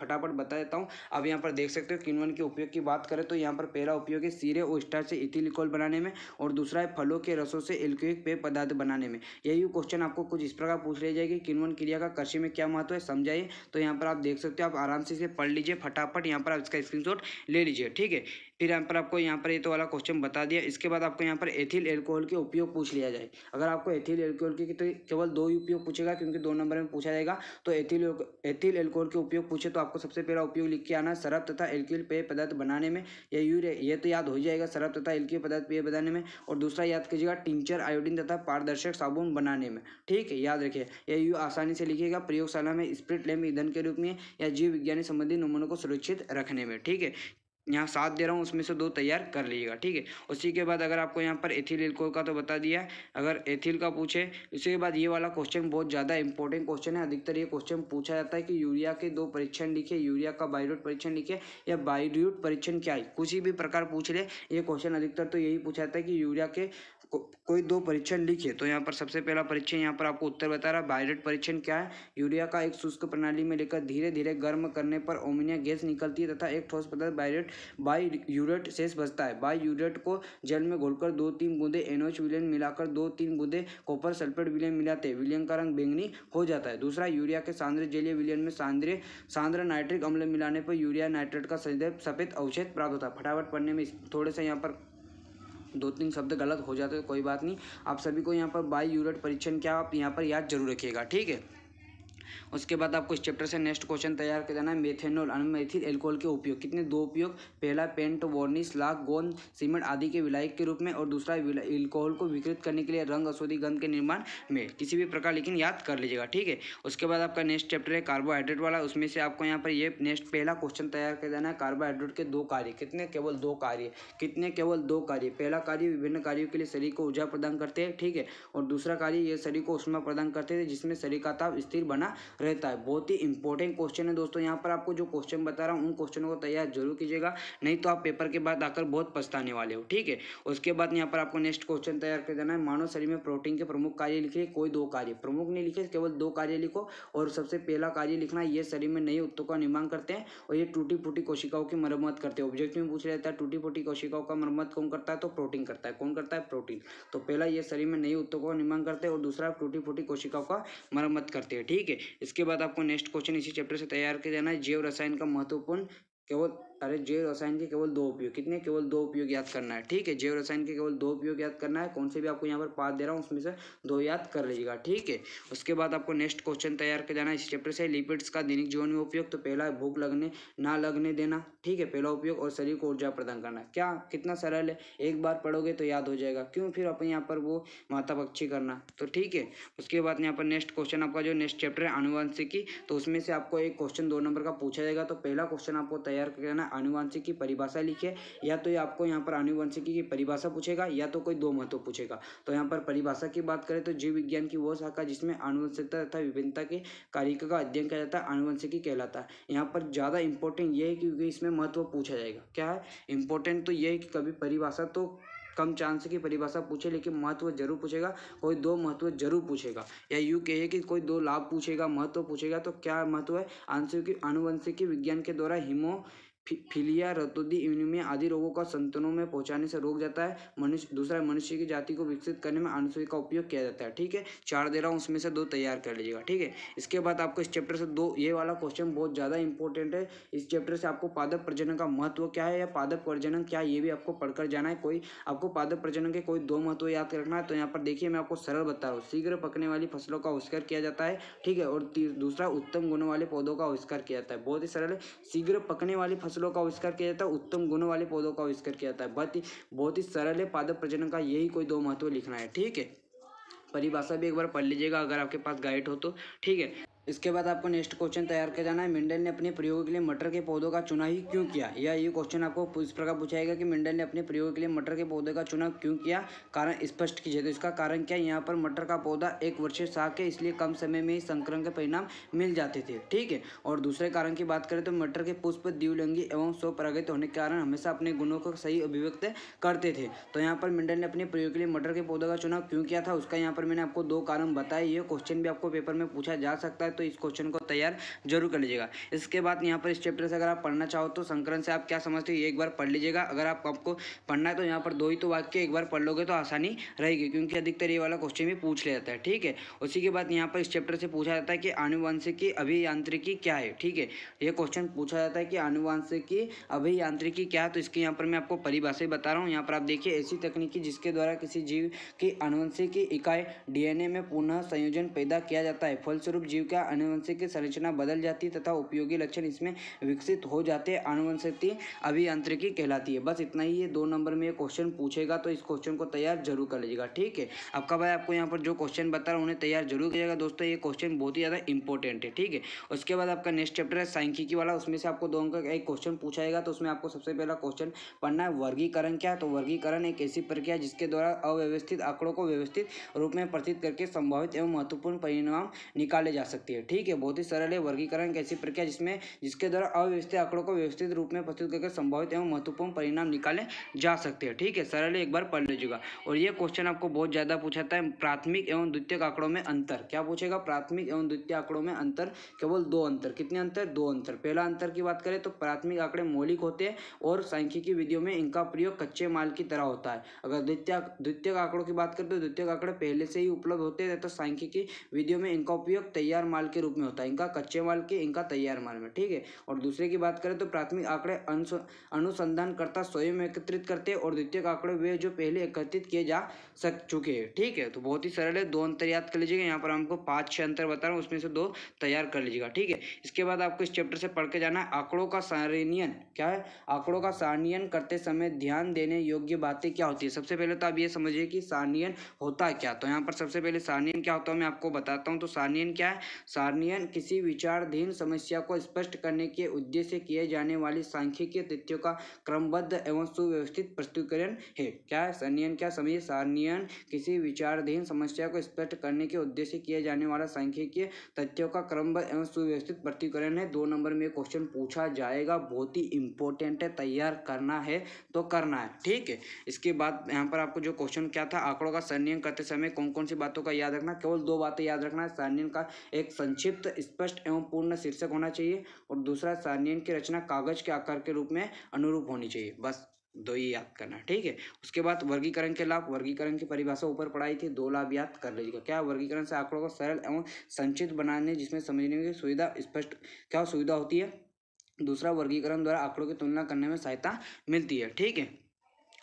फटाफट बता देता हूँ अब यहाँ पर देख सकते हो किनवन के उपयोग की बात करें तो यहाँ पर पहला उपयोग है सीरे और स्टार से इथिलिकोल बनाने में और दूसरा है फलों के रसों से एल्क्यूक पेय पदार्थ बनाने में यही क्वेश्चन आपको कुछ इस प्रकार पूछ लिया जाएगी किनवन प्रजनन क्रिया का कृषि में क्या महत्व है समझाइए तो यहाँ पर आप देख सकते हो आप आराम से इसे पढ़ लीजिए फटाफट यहाँ पर आप इसका स्क्रीनशॉट ले लीजिए ठीक है फिर यहाँ पर आपको यहाँ पर ये तो वाला क्वेश्चन बता दिया इसके बाद आपको यहाँ पर एथिल एल्कोहल के उपयोग पूछ लिया जाए अगर आपको एथिल एल्कोहल के तो केवल दो ही उपयोग पूछेगा क्योंकि दो नंबर में पूछा जाएगा तो एथिल एथिल एल्कोहल के उपयोग पूछे तो आपको सबसे पहला उपयोग लिख के आना शराब तथा एल्किल पेय पदार्थ बनाने में या यूर ये तो याद हो जाएगा शराब तथा एल्किल पदार्थ पेय बनाने में और दूसरा याद कीजिएगा टिंचर आयोडिन तथा पारदर्शक साबुन बनाने में ठीक है याद रखिए यह यू आसानी से लिखिएगा प्रयोगशाला में स्प्रिट लेम ईंधन के रूप में या जीव विज्ञानी संबंधी नमूनों को सुरक्षित रखने में ठीक है यहाँ सात दे रहा हूँ उसमें से दो तैयार कर लीजिएगा ठीक है उसी के बाद अगर आपको यहाँ पर एथिल एल्कोल का तो बता दिया है अगर एथिल का पूछे उसी के बाद ये वाला क्वेश्चन बहुत ज़्यादा इंपॉर्टेंट क्वेश्चन है अधिकतर ये क्वेश्चन पूछा जाता है कि यूरिया के दो परीक्षण लिखे यूरिया का बायोड्यूट परीक्षण लिखे या बायोड्यूट परीक्षण क्या है किसी भी प्रकार पूछ ले ये क्वेश्चन अधिकतर तो यही पूछा जाता है कि यूरिया के को, कोई दो परीक्षण लिखे तो यहाँ पर सबसे पहला परीक्षण यहाँ पर आपको उत्तर बता रहा है बायोरेट परीक्षण क्या है यूरिया का एक शुष्क प्रणाली में लेकर धीरे धीरे गर्म करने पर ओमिनिया गैस निकलती है तथा एक ठोस पदार्थ बायोरेट बाई यूरेट शेष बचता है बाई यूरेट को जल में घोलकर दो तीन बूंदे एनोच विलियन मिलाकर दो तीन बूंदे कॉपर सल्फेट विलियन मिलाते हैं विलियन का रंग बेंगनी हो जाता है दूसरा यूरिया के सांद्र जलीय विलियन में सांद्र सांद्र नाइट्रिक अम्ल मिलाने पर यूरिया नाइट्रेट का सदैव सफेद अवशेष प्राप्त होता है फटाफट पढ़ने में थोड़े से यहाँ पर दो तीन शब्द गलत हो जाते तो कोई बात नहीं आप सभी को यहाँ पर बाई यूनिट परीक्षण क्या आप यहाँ पर याद जरूर रखिएगा ठीक है उसके बाद आपको इस चैप्टर से नेक्स्ट क्वेश्चन तैयार कर जाना है मेथेनोल अनुमेथिल एल्कोहल के उपयोग कितने दो उपयोग पहला पेंट वॉर्निश लाख गोंद सीमेंट आदि के विलायक के रूप में और दूसरा एल्कोहल को विकृत करने के लिए रंग औषधि गंध के निर्माण में किसी भी प्रकार लेकिन याद कर लीजिएगा ठीक है उसके बाद आपका नेक्स्ट चैप्टर है कार्बोहाइड्रेट वाला उसमें से आपको यहाँ पर ये नेक्स्ट पहला क्वेश्चन तैयार कर जाना है कार्बोहाइड्रेट के दो कार्य कितने केवल दो कार्य कितने केवल दो कार्य पहला कार्य विभिन्न कार्यों के लिए शरीर को ऊर्जा प्रदान करते हैं ठीक है और दूसरा कार्य ये शरीर को उष्मा प्रदान करते थे जिसमें शरीर का ताप स्थिर बना रहता है बहुत ही इंपॉर्टेंट क्वेश्चन है दोस्तों यहाँ पर आपको जो क्वेश्चन बता रहा हूँ उन क्वेश्चनों को तैयार जरूर कीजिएगा नहीं तो आप पेपर के बाद आकर बहुत पछताने वाले हो ठीक है उसके बाद यहाँ पर आपको नेक्स्ट क्वेश्चन तैयार कर देना है मानव शरीर में प्रोटीन के प्रमुख कार्य लिखे कोई दो कार्य प्रमुख नहीं लिखे केवल दो कार्य लिखो और सबसे पहला कार्य लिखना ये शरीर में नई उत्तों का निर्माण करते हैं और ये टूटी फूटी कोशिकाओं की मरम्मत करते हैं ऑब्जेक्ट में पूछ रहता है टूटी फूटी कोशिकाओं का मरम्मत कौन करता है तो प्रोटीन करता है कौन करता है प्रोटीन तो पहला ये शरीर में नई उत्तों का निर्माण करते हैं और दूसरा टूटी फूटी कोशिकाओं का मरम्मत करते हैं ठीक है इसके बाद आपको नेक्स्ट क्वेश्चन इसी चैप्टर से तैयार किया जाना है जीव रसायन का महत्वपूर्ण केवल अरे जैव रसायन के केवल दो उपयोग कितने केवल दो उपयोग याद करना है ठीक है जैव रसायन के केवल दो उपयोग याद करना है कौन से भी आपको यहाँ पर पाठ दे रहा हूँ उसमें से दो याद कर लीजिएगा ठीक है उसके बाद आपको नेक्स्ट क्वेश्चन तैयार कर जाना इस चैप्टर से लिपिड्स का दैनिक जीवन में उपयोग तो पहला भूख लगने ना लगने देना ठीक है पहला उपयोग और शरीर को ऊर्जा प्रदान करना क्या कितना सरल है एक बार पढ़ोगे तो याद हो जाएगा क्यों फिर अपने यहाँ पर वो माता पक्षी करना तो ठीक है उसके बाद यहाँ पर नेक्स्ट क्वेश्चन आपका जो नेक्स्ट चैप्टर है आनुवंशिकी तो उसमें से आपको एक क्वेश्चन दो नंबर का पूछा जाएगा तो पहला क्वेश्चन आपको तैयार करना आनुवंशिक की परिभाषा लिखिए या तो आपको यहाँ पर आनुवंशिकी की परिभाषा पूछेगा या तो कोई दो महत्व पूछेगा तो यहाँ पर परिभाषा की बात करें तो जीव विज्ञान की वो शाखा जिसमें आनुवंशिकता तथा विभिन्नता के कारिका का अध्ययन किया जाता है आनुवंशिकी कहलाता है यहाँ पर ज़्यादा इंपॉर्टेंट ये है क्योंकि इसमें महत्व पूछा जाएगा क्या है इंपॉर्टेंट तो ये है कि कभी परिभाषा तो कम चांस की परिभाषा पूछे लेकिन महत्व जरूर पूछेगा कोई दो महत्व जरूर पूछेगा या यू कहे कि कोई दो लाभ पूछेगा महत्व पूछेगा तो क्या महत्व है आंसर की आनुवंशिकी विज्ञान के द्वारा हिमो पीलिया रतोदी यूनिमिया आदि रोगों का संतनों में पहुंचाने से रोक जाता है मनुष्य दूसरा मनुष्य की जाति को विकसित करने में आनुवंशिक का उपयोग किया जाता है ठीक है चार दे रहा हूँ उसमें से दो तैयार कर लीजिएगा ठीक है इसके बाद आपको इस चैप्टर से दो ये वाला क्वेश्चन बहुत ज़्यादा इंपॉर्टेंट है इस चैप्टर से आपको पादप प्रजनन का महत्व क्या है या पादप प्रजनन क्या है ये भी आपको पढ़कर जाना है कोई आपको पादप प्रजनन के कोई दो महत्व याद रखना है तो यहाँ पर देखिए मैं आपको सरल बता रहा हूँ शीघ्र पकने वाली फसलों का आविष्कार किया जाता है ठीक है और दूसरा उत्तम गुणों वाले पौधों का आविष्कार किया जाता है बहुत ही सरल है शीघ्र पकने वाली फसल फसलों का आविष्कार किया जाता है उत्तम गुणों वाले पौधों का आविष्कार किया जाता है बहुत ही बहुत ही सरल है पादप प्रजनन का यही कोई दो महत्व लिखना है ठीक है परिभाषा भी एक बार पढ़ लीजिएगा अगर आपके पास गाइड हो तो ठीक है इसके बाद आपको नेक्स्ट क्वेश्चन तैयार किया जाना है मिंडल ने अपने प्रयोग के लिए मटर के पौधों का चुनाव ही क्यों किया या ये क्वेश्चन आपको इस प्रकार पूछाएगा कि मिंडल ने अपने प्रयोग के लिए मटर के पौधे का चुनाव क्यों किया कारण स्पष्ट कीजिए तो इसका कारण क्या है यहाँ पर मटर का पौधा एक वर्षीय साग है इसलिए कम समय में ही संक्रमण के परिणाम मिल जाते थे ठीक है और दूसरे कारण की बात करें तो मटर के पुष्प दीवलंगी एवं स्वपरागित होने के कारण हमेशा अपने गुणों को सही अभिव्यक्त करते थे तो यहाँ पर मिंडल ने अपने प्रयोग के लिए मटर के पौधे का चुनाव क्यों किया था उसका यहाँ पर मैंने आपको दो कारण बताया ये क्वेश्चन भी आपको पेपर में पूछा जा सकता है तो इस क्वेश्चन को तैयार जरूर कर लीजिएगा इसके बाद यहाँ पर इस चैप्टर से अगर आप पढ़ना चाहो तो संकरण से आप क्या समझते हो एक बार पढ़ लीजिएगा अगर आप आपको पढ़ना है तो यहाँ पर दो ही तो वाक्य एक बार पढ़ लोगे तो आसानी रहेगी क्योंकि अधिकतर ये वाला क्वेश्चन भी पूछ लिया जाता है ठीक है उसी के बाद यहाँ पर इस चैप्टर से पूछा जाता है कि आनुवंशिकी अभियांत्रिकी क्या है ठीक है ये क्वेश्चन पूछा जाता है कि आनुवंशिकी अभियांत्रिकी क्या है तो इसके यहाँ पर मैं आपको परिभाषा बता रहा हूँ यहाँ पर आप देखिए ऐसी तकनीकी जिसके द्वारा किसी जीव की आनुवंशिकी इकाई डीएनए में पुनः संयोजन पैदा किया जाता है फलस्वरूप जीव का अनुवंशिक संरचना बदल जाती है तथा उपयोगी लक्षण इसमें विकसित हो जाते हैं अभियांत्रिकी कहलाती है बस इतना ही है दो नंबर में ये क्वेश्चन पूछेगा तो इस क्वेश्चन को तैयार जरूर कर लीजिएगा ठीक है अब कब आपको यहाँ पर जो क्वेश्चन बता रहा हूँ उन्हें तैयार जरूर कीजिएगा दोस्तों ये क्वेश्चन बहुत ही ज़्यादा इंपॉर्टेंट है ठीक है उसके बाद आपका नेक्स्ट चैप्टर है सांख्यिकी वाला उसमें से आपको दो अंक का एक क्वेश्चन पूछाएगा तो उसमें आपको सबसे पहला क्वेश्चन पढ़ना है वर्गीकरण क्या तो वर्गीकरण एक ऐसी प्रक्रिया जिसके द्वारा अव्यवस्थित आंकड़ों को व्यवस्थित रूप में प्रस्तुत करके संभावित एवं महत्वपूर्ण परिणाम निकाले जा सकते हैं है ठीक है बहुत ही सरल है वर्गीकरण एक ऐसी प्रक्रिया जिसमें जिसके द्वारा अव्यवस्थित आंकड़ों को व्यवस्थित रूप में प्रस्तुत करके संभावित एवं महत्वपूर्ण परिणाम निकाले जा सकते हैं ठीक है सरल एक बार पढ़ लीजिएगा और ये क्वेश्चन आपको बहुत ज़्यादा पूछा है प्राथमिक एवं द्वितीय आंकड़ों में अंतर क्या पूछेगा प्राथमिक एवं द्वितीय आंकड़ों में अंतर केवल दो अंतर कितने अंतर दो अंतर पहला अंतर की बात करें तो प्राथमिक आंकड़े मौलिक होते हैं और सांख्यिकी विधियों में इनका प्रयोग कच्चे माल की तरह होता है अगर द्वितीय द्वितीय आंकड़ों की बात करें तो द्वितीय आंकड़े पहले से ही उपलब्ध होते हैं तो सांख्यिकी विधियों में इनका उपयोग तैयार माल माल के रूप में होता है इनका कच्चे माल के इनका तैयार माल में ठीक है और दूसरे की बात करें तो प्राथमिक आंकड़े अनुसंधानकर्ता स्वयं एकत्रित करते हैं और द्वितीय आंकड़े वे जो पहले एकत्रित किए जा सक चुके हैं ठीक है तो बहुत ही सरल है दो अंतर याद कर लीजिएगा यहाँ पर हमको पाँच छः अंतर बता रहा हूँ उसमें से दो तैयार कर लीजिएगा ठीक है इसके बाद आपको इस चैप्टर से पढ़ के जाना है आंकड़ों का सारणियन क्या है आंकड़ों का सारणियन करते समय ध्यान देने योग्य बातें क्या होती है सबसे पहले तो आप ये समझिए कि सारणियन होता है क्या तो यहाँ पर सबसे पहले सारणियन क्या होता है मैं आपको बताता हूँ तो सारणियन क्या है सारणियन किसी विचारधीन समस्या को स्पष्ट करने के उद्देश्य किए जाने वाली सांख्यिकीय तथ्यों का क्रमबद्ध एवं सुव्यवस्थित प्रस्तुतिकरण है क्या संयन क्या समझिए सारणियन किसी विचारधीन समस्या को स्पष्ट करने के उद्देश्य किए जाने वाला सांख्यिकीय तथ्यों का क्रमबद्ध एवं सुव्यवस्थित प्रस्तुतिकरण है दो नंबर में क्वेश्चन पूछा जाएगा बहुत ही इंपॉर्टेंट है तैयार करना है तो करना है ठीक है इसके बाद यहाँ पर आपको जो क्वेश्चन क्या था आंकड़ों का संयन करते समय कौन कौन सी बातों का याद रखना केवल दो बातें याद रखना है संयन का एक संक्षिप्त स्पष्ट एवं पूर्ण शीर्षक होना चाहिए और दूसरा सानियन की रचना कागज के आकार के रूप में अनुरूप होनी चाहिए बस दो ही याद करना ठीक है उसके बाद वर्गीकरण के लाभ वर्गीकरण की परिभाषा ऊपर पढ़ाई थी दो लाभ याद कर लीजिएगा क्या वर्गीकरण से आंकड़ों को सरल एवं संचित बनाने जिसमें समझने की सुविधा स्पष्ट क्या सुविधा होती है दूसरा वर्गीकरण द्वारा आंकड़ों की तुलना करने में सहायता मिलती है ठीक है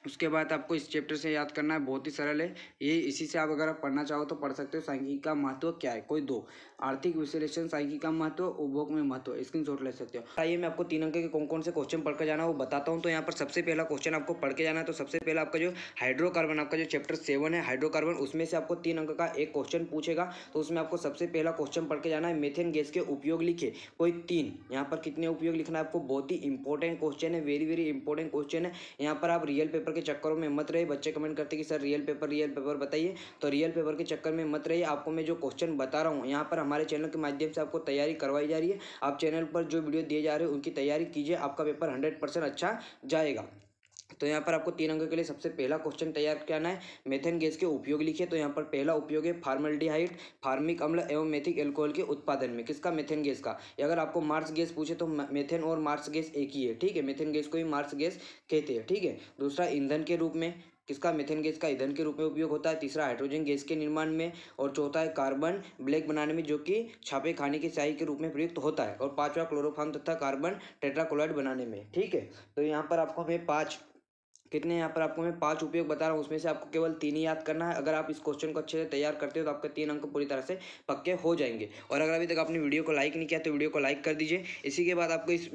उसके बाद आपको इस चैप्टर से याद करना है बहुत ही सरल है ये इसी से आप अगर आप पढ़ना चाहो तो पढ़ सकते हो सांख्यिकी का महत्व क्या है कोई दो आर्थिक विश्लेषण सांख्यिकी का महत्व उपभोग में महत्व स्क्रीन शॉट ले सकते हो आइए मैं आपको तीन अंक के कौन कौन से क्वेश्चन पढ़कर जाना वो बताता हूँ तो यहाँ पर सबसे पहला क्वेश्चन आपको पढ़ के जाना है तो सबसे पहला आपका जो हाइड्रोकार्बन आपका जो चैप्टर सेवन है हाइड्रोकार्बन उसमें से आपको तीन अंक का एक क्वेश्चन पूछेगा तो उसमें आपको सबसे पहला क्वेश्चन पढ़ के जाना है मेथेन गैस के उपयोग लिखे कोई तीन यहाँ पर कितने उपयोग लिखना है आपको बहुत ही इंपॉर्टेंट क्वेश्चन है वेरी वेरी इंपॉर्टेंट क्वेश्चन है यहाँ पर आप रियल पेपर पेपर के चक्करों में मत रहे बच्चे कमेंट करते कि sir real paper real paper बताइए तो रियल पेपर के चक्कर में मत रहिए आपको मैं जो क्वेश्चन बता रहा हूँ यहाँ पर हमारे चैनल के माध्यम से आपको तैयारी करवाई जा रही है आप चैनल पर जो वीडियो दिए जा रहे हैं उनकी तैयारी कीजिए आपका पेपर हंड्रेड अच्छा जाएगा तो यहाँ पर आपको तीन अंकों के लिए सबसे पहला क्वेश्चन तैयार करना है मेथेन गैस के उपयोग लिखिए तो यहाँ पर पहला उपयोग है फार्मल्डिहाइड फार्मिक अम्ल एवं मेथिक एल्कोहल के उत्पादन में किसका मेथेन गैस का अगर आपको मार्स गैस पूछे तो मेथेन और मार्स गैस एक ही है ठीक है मेथेन गैस को ही मार्स गैस कहते हैं ठीक है दूसरा ईंधन के रूप में किसका मेथेन गैस का ईंधन के रूप में उपयोग होता है तीसरा हाइड्रोजन गैस के निर्माण में और चौथा है कार्बन ब्लैक बनाने में जो कि छापे खाने की स्याही के रूप में प्रयुक्त होता है और पांचवा क्लोरोफाम तथा कार्बन टेट्राक्लोराइड बनाने में ठीक है तो यहाँ पर आपको हमें पाँच कितने यहाँ पर आपको मैं पाँच उपयोग बता रहा हूँ उसमें से आपको केवल तीन ही याद करना है अगर आप इस क्वेश्चन को अच्छे से तैयार करते हो तो आपके तीन अंक पूरी तरह से पक्के हो जाएंगे और अगर अभी तक आपने वीडियो को लाइक नहीं किया तो वीडियो को लाइक कर दीजिए इसी के बाद आपको इस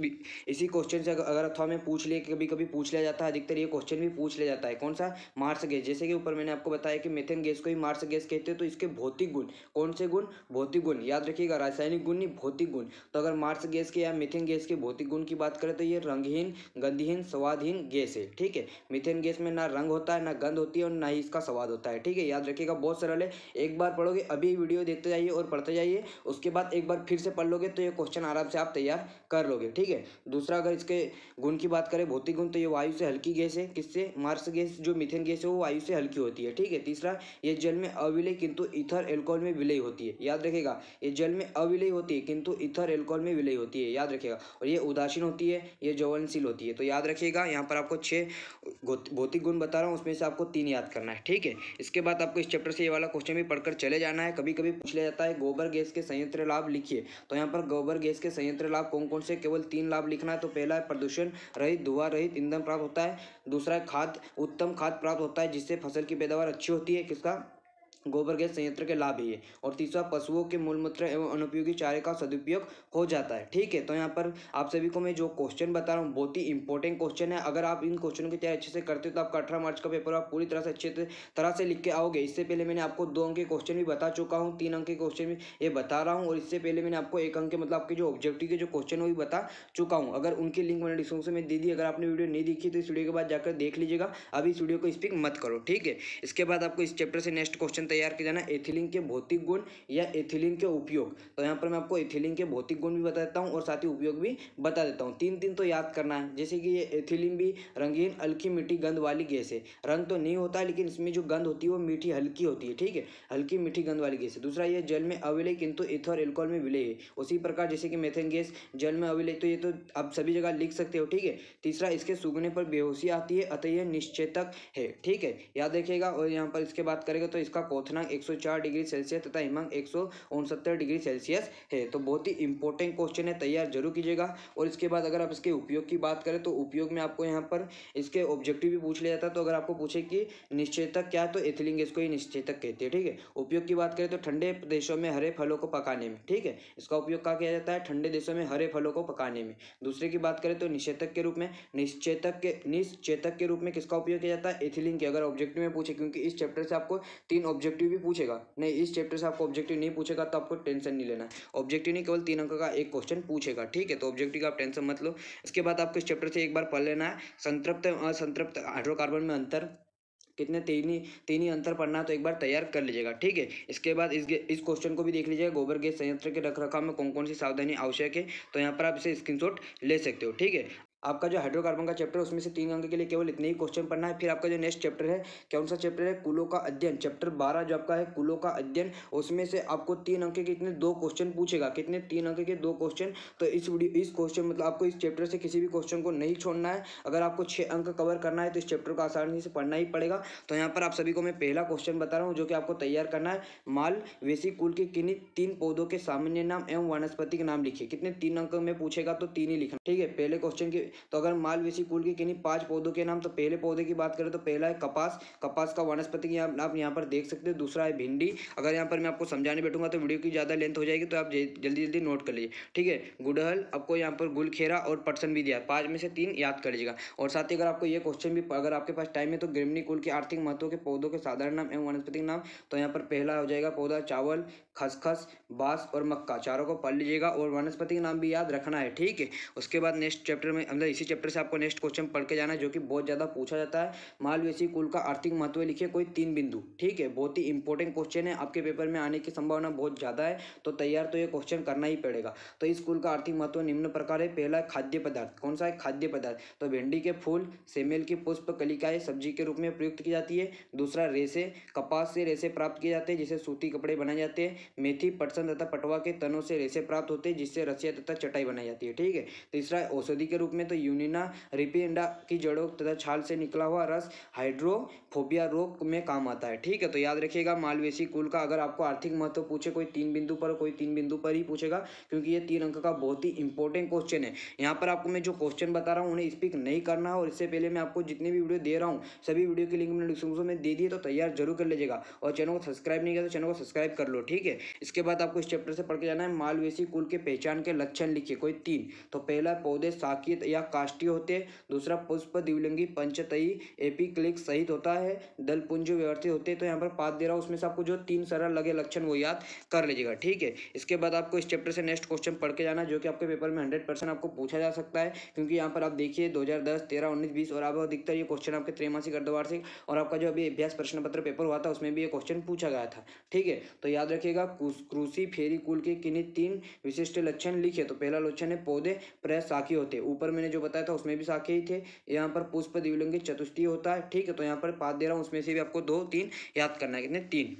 इसी क्वेश्चन से अगर अथवा में पूछ लिए कभी कभी पूछ लिया जाता है अधिकतर ये क्वेश्चन भी पूछ लिया जाता है कौन सा मार्स गैस जैसे कि ऊपर मैंने आपको बताया कि मेथेन गैस को ही मार्स गैस कहते हैं तो इसके भौतिक गुण कौन से गुण भौतिक गुण याद रखिएगा रासायनिक गुण नहीं भौतिक गुण तो अगर मार्स गैस के या मेथेन गैस के भौतिक गुण की बात करें तो ये रंगहीन गंधहीन स्वादहीन गैस है ठीक है मिथेन गैस में ना रंग होता है ना गंध होती है और ना ही इसका स्वाद होता है ठीक है याद रखिएगा बहुत सरल है एक बार पढ़ोगे अभी वीडियो देखते जाइए और पढ़ते जाइए उसके बाद एक बार फिर से पढ़ लोगे तो ये क्वेश्चन आराम से आप तैयार कर लोगे ठीक है दूसरा अगर इसके गुण की बात करें भौतिक गुण तो ये वायु से हल्की गैस है किससे मार्स गैस जो मिथेन गैस है वो वायु से हल्की होती है ठीक है तीसरा ये जल में अविलय किंतु इथर एल्कोहल में विलय होती है याद रखेगा ये जल में अविलय होती है किंतु इथर एल्कोहल में विलय होती है याद रखेगा और ये उदासीन होती है ये जवनशील होती है तो याद रखिएगा यहाँ पर आपको छः भौतिक गुण बता रहा हूँ उसमें से आपको तीन याद करना है ठीक है इसके बाद आपको इस चैप्टर से ये वाला क्वेश्चन भी पढ़कर चले जाना है कभी कभी पूछ लिया जाता है गोबर गैस के संयंत्र लाभ लिखिए तो यहाँ पर गोबर गैस के संयंत्र लाभ कौन कौन से केवल तीन लाभ लिखना है तो पहला है प्रदूषण रहित धुआं रहित ईंधन प्राप्त होता है दूसरा है खाद उत्तम खाद प्राप्त होता है जिससे फसल की पैदावार अच्छी होती है किसका गोबर गैस संयंत्र के लाभ ही है और तीसरा पशुओं के मूलमूत्र एवं अनुपयोगी चारे का सदुपयोग हो जाता है ठीक है तो यहाँ पर आप सभी को मैं जो क्वेश्चन बता रहा हूँ बहुत ही इंपॉर्टेंट क्वेश्चन है अगर आप इन क्वेश्चनों की तैयारी अच्छे से करते हो तो आपका अठारह मार्च का पेपर आप पूरी तरह से अच्छे तरह से लिख के आओगे इससे पहले मैंने आपको दो अंक के क्वेश्चन भी बता चुका हूँ तीन अंक के क्वेश्चन भी ये बता रहा हूँ और इससे पहले मैंने आपको एक अंक के मतलब आपके जो ऑब्जेक्टिव के जो क्वेश्चन वो भी बता चुका हूँ अगर उनकी लिंक मैंने डिस्क्रिप्शन में दे दी अगर आपने वीडियो नहीं देखी तो इस वीडियो के बाद जाकर देख लीजिएगा अभी इस वीडियो को स्पीक मत करो ठीक है इसके बाद आपको इस चैप्टर से नेक्स्ट क्वेश्चन तैयार किया जाना एथिलिन के भौतिक गुण या एथिलिन के उपयोग तो यहाँ पर मैं आपको एथिलिन के भौतिक गुण भी बता देता हूँ और साथ ही उपयोग भी बता देता हूँ तीन तीन तो याद करना है जैसे कि ये एथिलिन भी रंगीन हल्की मीठी गंध वाली गैस है रंग तो नहीं होता लेकिन इसमें जो गंध होती है वो मीठी हल्की होती है ठीक है हल्की मीठी गंध वाली गैस है दूसरा ये जल में अविलय किंतु इथर एल्कोहल में विलय है उसी प्रकार जैसे कि मेथेन गैस जल में अविलय तो ये तो आप सभी जगह लिख सकते हो ठीक है तीसरा इसके सूखने पर बेहोशी आती है अतः यह निश्चेतक है ठीक है याद रखिएगा और यहाँ पर इसके बात करेगा तो इसका क्वथनांक 104 डिग्री सेल्सियस तथा हिमांक एक डिग्री सेल्सियस है तो बहुत ही इंपॉर्टेंट क्वेश्चन है तैयार जरूर कीजिएगा और इसके बाद अगर आप इसके उपयोग की बात करें तो उपयोग में आपको यहाँ पर इसके ऑब्जेक्टिव भी पूछ लिया जाता है तो अगर आपको पूछे कि निश्चेतक क्या तो एथिलिंग इसको ही निश्चेतक कहते हैं ठीक है उपयोग की बात करें तो ठंडे देशों में हरे फलों को पकाने में ठीक है इसका उपयोग कहा किया जाता है ठंडे देशों में हरे फलों को पकाने में दूसरे की बात करें तो निश्चेतक के रूप में निश्चेतक के निश्चेतक के रूप में किसका उपयोग किया जाता है एथिलिंग के अगर ऑब्जेक्टिव में पूछे क्योंकि इस चैप्टर से आपको तीन ऑब्जेक्ट ऑब्जेक्टिव भी पूछेगा नहीं इस चैप्टर से आपको ऑब्जेक्टिव नहीं पूछेगा तो आपको टेंशन नहीं लेना है ऑब्जेक्टिव नहीं केवल तीन अंक का एक क्वेश्चन पूछेगा ठीक है तो ऑब्जेक्टिव का आप टेंशन मत लो इसके बाद आपको इस चैप्टर से एक बार पढ़ लेना है संतृप्त असंतृप्त हाइड्रोकार्बन में अंतर कितने तीन ही तीन ही अंतर पढ़ना है तो एक बार तैयार कर लीजिएगा ठीक है इसके बाद इस इस क्वेश्चन को भी देख लीजिएगा गोबर गैस संयंत्र के रख में कौन कौन सी सावधानी आवश्यक है तो यहाँ पर आप इसे स्क्रीनशॉट ले सकते हो ठीक है आपका जो हाइड्रोकार्बन का चैप्टर उसमें से तीन अंक के लिए केवल इतने ही क्वेश्चन पढ़ना है फिर आपका जो नेक्स्ट चैप्टर है कौन सा चैप्टर है कुलों का अध्ययन चैप्टर बारह जो आपका है कुलों का अध्ययन उसमें से आपको तीन अंक के इतने दो क्वेश्चन पूछेगा कितने तीन अंक के दो क्वेश्चन तो इस वीडियो इस क्वेश्चन मतलब आपको इस चैप्टर से किसी भी क्वेश्चन को नहीं छोड़ना है अगर आपको छः अंक कवर करना है तो इस चैप्टर को आसानी से पढ़ना ही पड़ेगा तो यहाँ पर आप सभी को मैं पहला क्वेश्चन बता रहा हूँ जो कि आपको तैयार करना है माल वेसी कुल के किन्हीं तीन पौधों के सामान्य नाम एवं वनस्पति के नाम लिखिए कितने तीन अंक में पूछेगा तो तीन ही लिखना ठीक है पहले क्वेश्चन के तो अगर मालवेसी कुल के किन्हीं पांच पौधों के नाम तो पहले पौधे की बात करें तो पहला है कपास कपास का वनस्पति आप, आप यहाँ पर देख सकते हैं दूसरा है भिंडी अगर यहाँ पर मैं आपको समझाने बैठूंगा तो वीडियो की ज़्यादा लेंथ हो जाएगी तो आप जल्दी जल्दी नोट कर लीजिए ठीक है गुड़हल आपको यहाँ पर गुलखेरा और पटसन भी दिया पाँच में से तीन याद कर लीजिएगा और साथ ही अगर आपको ये क्वेश्चन भी अगर आपके पास टाइम है तो ग्रिमनी कुल के आर्थिक महत्व के पौधों के साधारण नाम एवं वनस्पति नाम तो यहाँ पर पहला हो जाएगा पौधा चावल खसखस बांस और मक्का चारों को पढ़ लीजिएगा और वनस्पति का नाम भी याद रखना है ठीक है उसके बाद नेक्स्ट चैप्टर में अंदर इसी चैप्टर से आपको नेक्स्ट क्वेश्चन पढ़ के जाना है जो कि बहुत ज़्यादा पूछा जाता है मालवेसी कुल का आर्थिक महत्व लिखिए कोई तीन बिंदु ठीक है बहुत ही इंपॉर्टेंट क्वेश्चन है आपके पेपर में आने की संभावना बहुत ज़्यादा है तो तैयार तो ये क्वेश्चन करना ही पड़ेगा तो इस कुल का आर्थिक महत्व निम्न प्रकार है पहला खाद्य पदार्थ कौन सा है खाद्य पदार्थ तो भिंडी के फूल सेमेल की पुष्प कलिकाएँ सब्जी के रूप में प्रयुक्त की जाती है दूसरा रेसे कपास से रेसे प्राप्त किए जाते हैं जिसे सूती कपड़े बनाए जाते हैं मेथी पटसन तथा पटवा के तनों से रेसे प्राप्त होते हैं जिससे रसिया तथा चटाई बनाई जाती है ठीक है तीसरा औषधि के रूप में तो यूनिना रिपिएंडा की जड़ों तथा छाल से निकला हुआ रस हाइड्रोफोबिया रोग में काम आता है ठीक है तो याद रखिएगा मालवेसी कुल का अगर आपको आर्थिक महत्व पूछे कोई तीन बिंदु पर कोई तीन बिंदु पर ही पूछेगा क्योंकि ये तीन अंक का बहुत ही इंपॉर्टेंट क्वेश्चन है यहाँ पर आपको मैं जो क्वेश्चन बता रहा हूँ उन्हें स्पीक नहीं करना है और इससे पहले मैं आपको जितनी भी वीडियो दे रहा हूँ सभी वीडियो की लिंक मैंने डिस्क्रिप्शन में दे दिए तो तैयार जरूर कर लीजिएगा और चैनल को सब्सक्राइब नहीं किया तो चैनल को सब्सक्राइब कर लो ठीक है इसके बाद आपको इस चैप्टर से पढ़ के जाना है मालवेसी कुल के पहचान के लक्षण लिखिए कोई तीन तो पहला पौधे साकित या या काष्टीय होते दूसरा पुष्प दिवलिंगी पंचतई एपिक्लिक सहित होता है दलपुंज व्यवस्थित होते तो यहाँ पर पात दे रहा हूँ उसमें से आपको जो तीन सरल लगे लक्षण वो याद कर लीजिएगा ठीक है इसके बाद आपको इस चैप्टर से नेक्स्ट क्वेश्चन पढ़ के जाना जो कि आपके पेपर में हंड्रेड परसेंट आपको पूछा जा सकता है क्योंकि यहाँ पर आप देखिए दो हज़ार दस तेरह उन्नीस बीस और आप अधिकतर ये क्वेश्चन आपके त्रैमासिक अर्धवार्षिक और आपका जो अभी अभ्यास प्रश्न पत्र पेपर हुआ था उसमें भी ये क्वेश्चन पूछा गया था ठीक है तो याद रखिएगा क्रूसी फेरी कुल के किन्हीं तीन विशिष्ट लक्षण लिखे तो पहला लक्षण है पौधे प्रशाखी होते ऊपर मैंने मैंने जो बताया था उसमें भी शाखे ही थे यहाँ पर पुष्प दिवलिंग चतुष्टी होता है ठीक है तो यहाँ पर पाँच दे रहा हूँ उसमें से भी आपको दो तीन याद करना है कितने तीन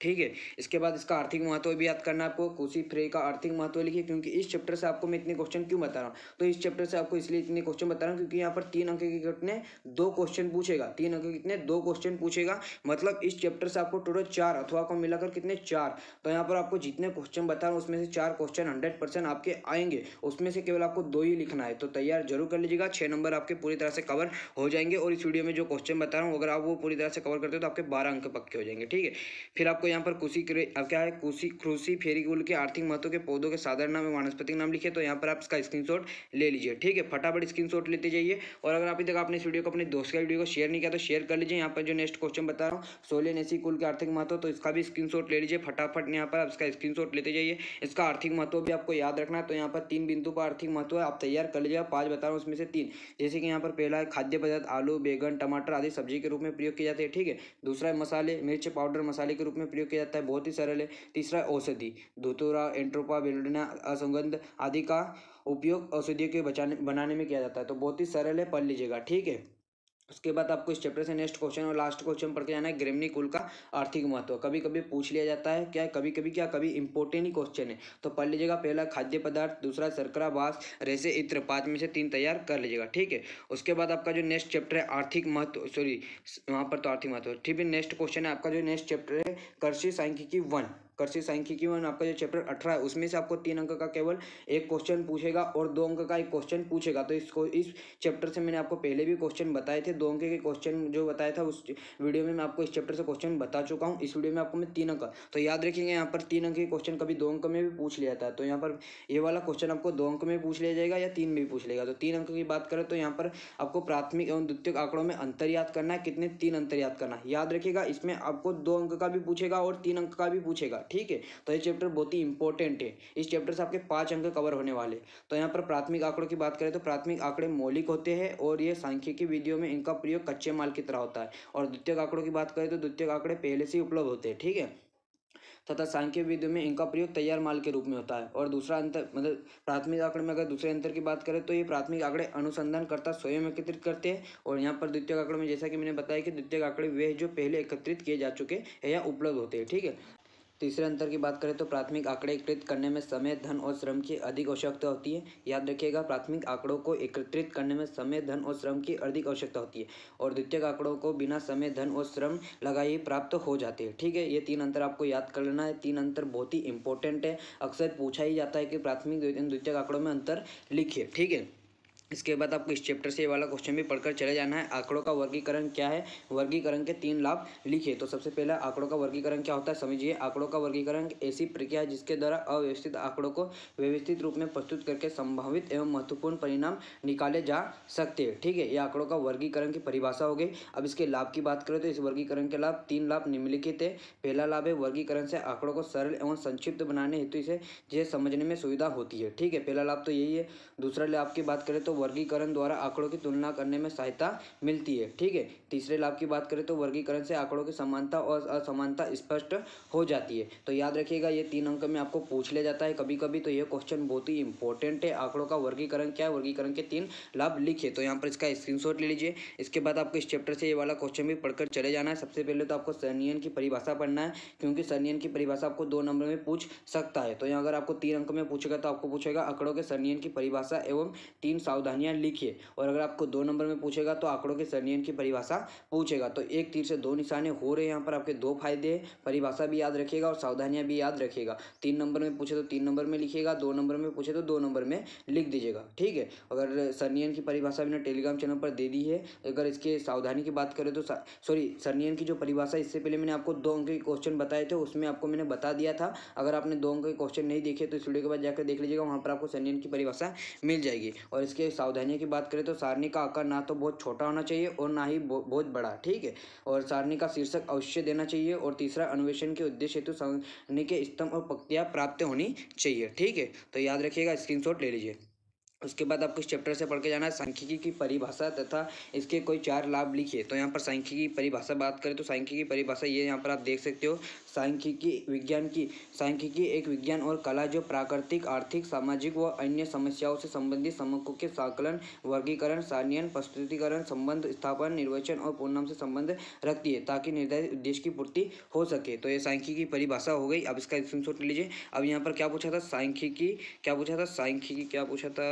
ठीक है इसके बाद इसका आर्थिक महत्व भी याद करना आपको कोसी फ्रे का आर्थिक महत्व लिखिए क्योंकि इस चैप्टर से आपको मैं इतने क्वेश्चन क्यों बता रहा हूँ तो इस चैप्टर से आपको इसलिए इतने क्वेश्चन बता रहा हूँ क्योंकि यहाँ पर तीन अंक के कितने दो क्वेश्चन पूछेगा तीन अंक कितने दो क्वेश्चन पूछेगा मतलब इस चैप्टर से आपको टोटल चार अथवा को मिलाकर कितने चार तो यहाँ पर आपको जितने क्वेश्चन बता रहा हूँ उसमें से चार क्वेश्चन हंड्रेड आपके आएंगे उसमें से केवल आपको दो ही लिखना है तो तैयार जरूर कर लीजिएगा छः नंबर आपके पूरी तरह से कवर हो जाएंगे और इस वीडियो में जो क्वेश्चन बता रहा हूँ अगर आप वो पूरी तरह से कवर करते हो तो आपके बारह अंक पक्के हो जाएंगे ठीक है फिर आपको यहाँ पर कुशी अब क्या है कुशी क्रूसी फेरीकुल के आर्थिक महत्व के पौधों के साधारण नाम वनस्पति नाम लिखे तो यहाँ पर आप इसका स्क्रीनशॉट ले लीजिए ठीक है फटाफट स्क्रीनशॉट लेते जाइए और अगर अभी तक आपने इस वीडियो को अपने दोस्त का वीडियो को शेयर नहीं किया तो शेयर कर लीजिए यहाँ पर जो नेक्स्ट क्वेश्चन बता रहा हूँ सोलियन एसी कुल के आर्थिक महत्व तो इसका भी स्क्रीन ले लीजिए फटाफट यहाँ पर आप इसका स्क्रीन लेते जाइए इसका आर्थिक महत्व भी आपको याद रखना है तो यहाँ पर तीन बिंदु पर आर्थिक महत्व है आप तैयार कर लीजिए पाँच बता रहा हूँ उसमें से तीन जैसे कि यहाँ पर पहला है खाद्य पदार्थ आलू बैगन टमाटर आदि सब्जी के रूप में प्रयोग किया जाते हैं ठीक है दूसरा है मसाले मिर्च पाउडर मसाले के रूप में प्रयोग किया जाता है बहुत ही सरल है तीसरा औषधि धुतुरा एंट्रोपा बेलोडिना असुगंध आदि का उपयोग औषधियों के बचाने बनाने में किया जाता है तो बहुत ही सरल है पढ़ लीजिएगा ठीक है उसके बाद आपको इस चैप्टर से नेक्स्ट क्वेश्चन और लास्ट क्वेश्चन पढ़ के जाना है ग्रेमनी कुल का आर्थिक महत्व कभी कभी पूछ लिया जाता है क्या कभी कभी क्या कभी इंपॉर्टेंट ही क्वेश्चन है तो पढ़ लीजिएगा पहला खाद्य पदार्थ दूसरा सरकरा बास रेसे इत्र पाँच में से तीन तैयार कर लीजिएगा ठीक है उसके बाद आपका जो नेक्स्ट चैप्टर है आर्थिक महत्व सॉरी वहाँ पर तो आर्थिक महत्व ठीक है नेक्स्ट क्वेश्चन है आपका जो नेक्स्ट चैप्टर है कृषि सांख्यिकी वन कृषि सांख्यिकी में आपका जो चैप्टर अठारह है उसमें से आपको तीन अंक का केवल एक क्वेश्चन पूछेगा और दो अंक का एक क्वेश्चन पूछेगा तो इसको इस चैप्टर से मैंने आपको पहले भी क्वेश्चन बताए थे दो अंक के क्वेश्चन जो बताया था उस वीडियो में मैं आपको इस चैप्टर से क्वेश्चन बता चुका हूँ इस वीडियो में आपको मैं तीन अंक तो याद रखेंगे यहाँ पर तीन अंक के क्वेश्चन कभी दो अंक में भी पूछ लिया था तो यहाँ पर ये वाला क्वेश्चन आपको दो अंक में पूछ लिया जाएगा या तीन में भी पूछ लेगा तो तीन अंक की बात करें तो यहाँ पर आपको प्राथमिक एवं द्वितीय आंकड़ों में अंतर याद करना है कितने तीन अंतर याद करना है याद रखिएगा इसमें आपको दो अंक का भी पूछेगा और तीन अंक का भी पूछेगा ठीक है तो ये चैप्टर बहुत ही इंपॉर्टेंट है इस चैप्टर से आपके पांच अंक कवर होने वाले तो यहाँ पर प्राथमिक आंकड़ों की बात करें तो प्राथमिक आंकड़े मौलिक होते हैं और ये सांख्यिकी विधियों में इनका प्रयोग कच्चे माल की तरह होता है और द्वितीय आंकड़ों की बात करें तो द्वितीय आंकड़े पहले से ही उपलब्ध होते हैं ठीक है तथा सांख्यिक विधि में इनका प्रयोग तैयार माल के रूप में होता है और दूसरा अंतर मतलब प्राथमिक आंकड़े में अगर दूसरे अंतर की बात करें तो ये प्राथमिक आंकड़े अनुसंधान करता स्वयं एकत्रित करते हैं और यहाँ पर द्वितीय आंकड़े में जैसा कि मैंने बताया कि द्वितीय आंकड़े वे जो पहले एकत्रित किए जा चुके हैं या उपलब्ध होते हैं ठीक है तीसरे अंतर की बात करें तो प्राथमिक आंकड़े एकत्रित करने में समय धन और श्रम की अधिक आवश्यकता होती है याद रखिएगा प्राथमिक आंकड़ों को एकत्रित करने में समय धन और श्रम की अधिक आवश्यकता होती है और द्वितीय आंकड़ों को बिना समय धन और श्रम लगाए प्राप्त हो जाते हैं ठीक है ये तीन अंतर आपको याद कर लेना है तीन अंतर बहुत ही इंपॉर्टेंट है अक्सर पूछा ही जाता है कि प्राथमिक द्वितीय आंकड़ों में अंतर लिखिए ठीक है इसके बाद आपको इस चैप्टर से ये वाला क्वेश्चन भी पढ़कर चले जाना है आंकड़ों का वर्गीकरण क्या है वर्गीकरण के तीन लाभ लिखिए तो सबसे पहला आंकड़ों का वर्गीकरण क्या होता है समझिए आंकड़ों का वर्गीकरण ऐसी प्रक्रिया है जिसके द्वारा अव्यवस्थित आंकड़ों को व्यवस्थित रूप में प्रस्तुत करके संभावित एवं महत्वपूर्ण परिणाम निकाले जा सकते हैं ठीक है ये आंकड़ों का वर्गीकरण की परिभाषा हो गई अब इसके लाभ की बात करें तो इस वर्गीकरण के लाभ तीन लाभ निम्नलिखित है पहला लाभ है वर्गीकरण से आंकड़ों को सरल एवं संक्षिप्त बनाने हेतु इसे जिसे समझने में सुविधा होती है ठीक है पहला लाभ तो यही है दूसरा लाभ की बात करें तो वर्गीकरण द्वारा आंकड़ों की तुलना करने में सहायता मिलती है ठीक है तीसरे लाभ की बात करें तो वर्गीकरण से आंकड़ों की समानता और असमानता स्पष्ट हो जाती है तो याद रखिएगा ये तीन अंक में आपको पूछ लिया जाता है कभी कभी तो ये क्वेश्चन बहुत ही इंपॉर्टेंट है आंकड़ों का वर्गीकरण क्या है वर्गीकरण के तीन लाभ लिखे तो यहाँ पर इसका स्क्रीनशॉट ले लीजिए इसके बाद आपको इस चैप्टर से ये वाला क्वेश्चन भी पढ़कर चले जाना है सबसे पहले तो आपको सनियन की परिभाषा पढ़ना है क्योंकि सनियन की परिभाषा आपको दो नंबर में पूछ सकता है तो यहाँ अगर आपको तीन अंक में पूछेगा तो आपको पूछेगा आंकड़ों के सनियन की परिभाषा एवं तीन सावधान कहानियाँ लिखिए और अगर आपको दो नंबर में पूछेगा तो आंकड़ों के संयन की परिभाषा पूछेगा तो एक तीर से दो निशाने हो रहे हैं यहाँ पर आपके दो फायदे परिभाषा भी याद रखिएगा और सावधानियाँ भी याद रखिएगा तीन नंबर में पूछे तो तीन नंबर में लिखिएगा दो नंबर में पूछे तो दो नंबर में लिख दीजिएगा ठीक है अगर सरनियन की परिभाषा मैंने टेलीग्राम चैनल पर दे दी है अगर इसके सावधानी की बात करें तो सॉरी सरनियन की जो परिभाषा इससे पहले मैंने आपको दो अंक के क्वेश्चन बताए थे उसमें आपको मैंने बता दिया था अगर आपने दो अंक के क्वेश्चन नहीं देखे तो इस वीडियो के बाद जाकर देख लीजिएगा वहाँ पर आपको सरनियन की परिभाषा मिल जाएगी और इसके सावधानियों की बात करें तो सारणी का आकार ना तो बहुत छोटा होना चाहिए और ना ही बहुत बड़ा ठीक है और सारणी का शीर्षक अवश्य देना चाहिए और तीसरा अन्वेषण के उद्देश्य हेतु सारणी के स्तंभ और पक्तियाँ प्राप्त होनी चाहिए ठीक है तो याद रखिएगा स्क्रीन ले लीजिए उसके बाद आपको इस चैप्टर से पढ़ के जाना है सांख्यिकी की परिभाषा तथा इसके कोई चार लाभ लिखिए तो यहाँ पर सांख्यिकी की परिभाषा बात करें तो सांख्यिकी की परिभाषा ये यहाँ पर आप देख सकते हो सांख्यिकी विज्ञान की सांख्यिकी एक विज्ञान और कला जो प्राकृतिक आर्थिक सामाजिक व अन्य समस्याओं से संबंधित समकों के साकलन वर्गीकरण सानियन प्रस्तुतिकरण संबंध स्थापन निर्वचन और पूर्णम से संबंध रखती है ताकि निर्धारित उद्देश्य की पूर्ति हो सके तो ये सांख्यिकी परिभाषा हो गई अब इसका स्क्रीनशॉट लीजिए अब यहाँ पर क्या पूछा था सांख्यिकी क्या पूछा था सांख्यिकी क्या पूछा था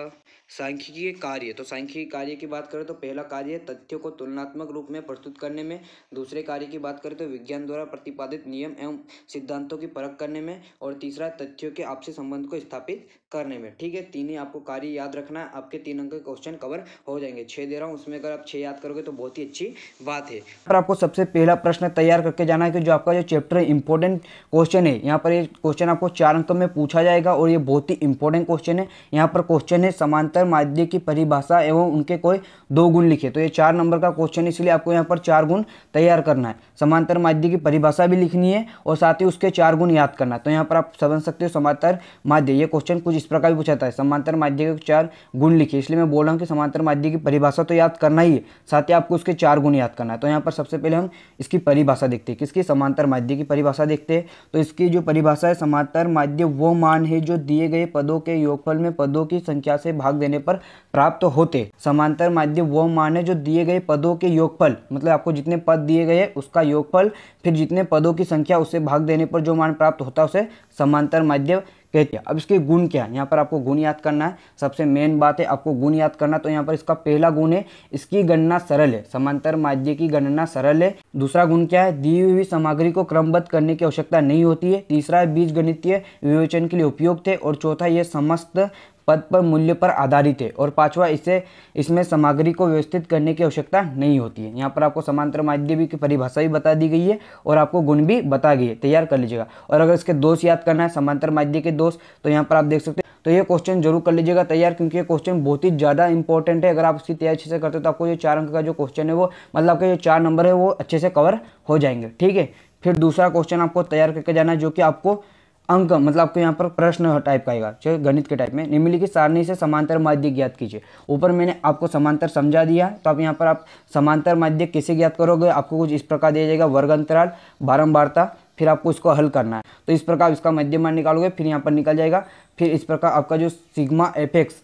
सांख्यिकीय कार्य तो सांख्यिकीय कार्य की बात करें तो पहला कार्य तथ्यों को तुलनात्मक रूप में प्रस्तुत करने में दूसरे कार्य की बात करें तो विज्ञान द्वारा प्रतिपादित नियम एवं सिद्धांतों की परख करने में और तीसरा तथ्यों के आपसी संबंध को स्थापित करने में ठीक है तीन ही आपको कार्य याद रखना है आपके तीन अंक के क्वेश्चन कवर हो जाएंगे छः दे रहा हूँ उसमें अगर आप छः याद करोगे तो बहुत ही अच्छी बात है पर आपको सबसे पहला प्रश्न तैयार करके जाना है कि जो आपका जो चैप्टर इंपॉर्टेंट क्वेश्चन है यहाँ पर ये क्वेश्चन आपको चार अंक में पूछा जाएगा और ये बहुत ही इंपॉर्टेंट क्वेश्चन है यहाँ पर क्वेश्चन है समांतर उत्तर माध्य की परिभाषा एवं उनके कोई दो गुण लिखे तो ये चार नंबर का क्वेश्चन है इसलिए आपको यहाँ पर चार गुण तैयार करना है समांतर माध्य की परिभाषा भी लिखनी है और साथ ही उसके चार गुण याद करना है तो यहाँ पर आप समझ सकते हो समांतर माध्य ये क्वेश्चन कुछ इस प्रकार भी पूछाता है समांतर माध्य के चार गुण लिखे इसलिए मैं बोल रहा हूँ कि समांतर माध्य की परिभाषा तो याद करना ही है साथ ही आपको उसके चार गुण याद करना है तो यहाँ पर सबसे पहले हम इसकी परिभाषा देखते हैं किसकी समांतर माध्य की परिभाषा देखते हैं तो इसकी जो परिभाषा है समांतर माध्य वो मान है जो दिए गए पदों के योगफल में पदों की संख्या से भाग देने देने पर प्राप्त होते समांतर माध्य वो मान है जो दिए गए पदों के योगफल मतलब आपको जितने पद दिए गए हैं उसका योगफल फिर जितने पदों की संख्या उससे भाग देने पर जो मान प्राप्त होता है उसे समांतर माध्य कहते हैं अब इसके गुण क्या है यहाँ पर आपको गुण याद करना है सबसे मेन बात है आपको गुण याद करना तो यहाँ पर इसका पहला गुण है इसकी गणना सरल है समांतर माध्य की गणना सरल है दूसरा गुण क्या है दी हुई सामग्री को क्रमबद्ध करने की आवश्यकता नहीं होती है तीसरा बीज गणितीय विवेचन के लिए उपयुक्त है और चौथा यह समस्त पद पर मूल्य पर आधारित है और पांचवा इसे इसमें सामग्री को व्यवस्थित करने की आवश्यकता नहीं होती है यहाँ पर आपको समांतर माध्यमी की परिभाषा भी बता दी गई है और आपको गुण भी बता गई है तैयार कर लीजिएगा और अगर इसके दोष याद करना है समांतर माध्य के दोष तो यहाँ पर आप देख सकते हैं तो ये क्वेश्चन जरूर कर लीजिएगा तैयार क्योंकि ये क्वेश्चन बहुत ही ज़्यादा इंपॉर्टेंट है अगर आप इसकी तैयारी अच्छे से करते हो तो आपको ये चार अंक का जो क्वेश्चन है वो मतलब आपके जो चार नंबर है वो अच्छे से कवर हो जाएंगे ठीक है फिर दूसरा क्वेश्चन आपको तैयार करके जाना है जो कि आपको अंक मतलब आपको यहाँ पर प्रश्न टाइप का आएगा जो गणित के टाइप में निम्नलिखित सारणी से समांतर माध्य ज्ञात कीजिए ऊपर मैंने आपको समांतर समझा दिया तो आप यहाँ पर आप समांतर माध्य कैसे ज्ञात करोगे आपको कुछ इस प्रकार दिया जाएगा वर्ग अंतराल बारम्बारता फिर आपको इसको हल करना है तो इस प्रकार इसका मध्यमान निकालोगे फिर यहाँ पर निकल जाएगा फिर इस प्रकार आपका जो सिग्मा एफेक्स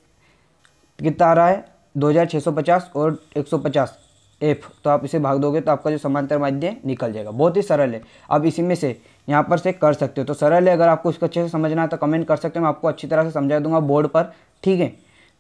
कितना आ रहा है पचास और पचास एफ तो आप इसे भाग दोगे तो आपका जो समांतर माध्य निकल जाएगा बहुत ही सरल है अब इसी में से यहाँ पर से कर सकते हो तो सरल है अगर आपको इसको अच्छे से समझना है तो कमेंट कर सकते हो मैं आपको अच्छी तरह से समझा दूंगा बोर्ड पर ठीक है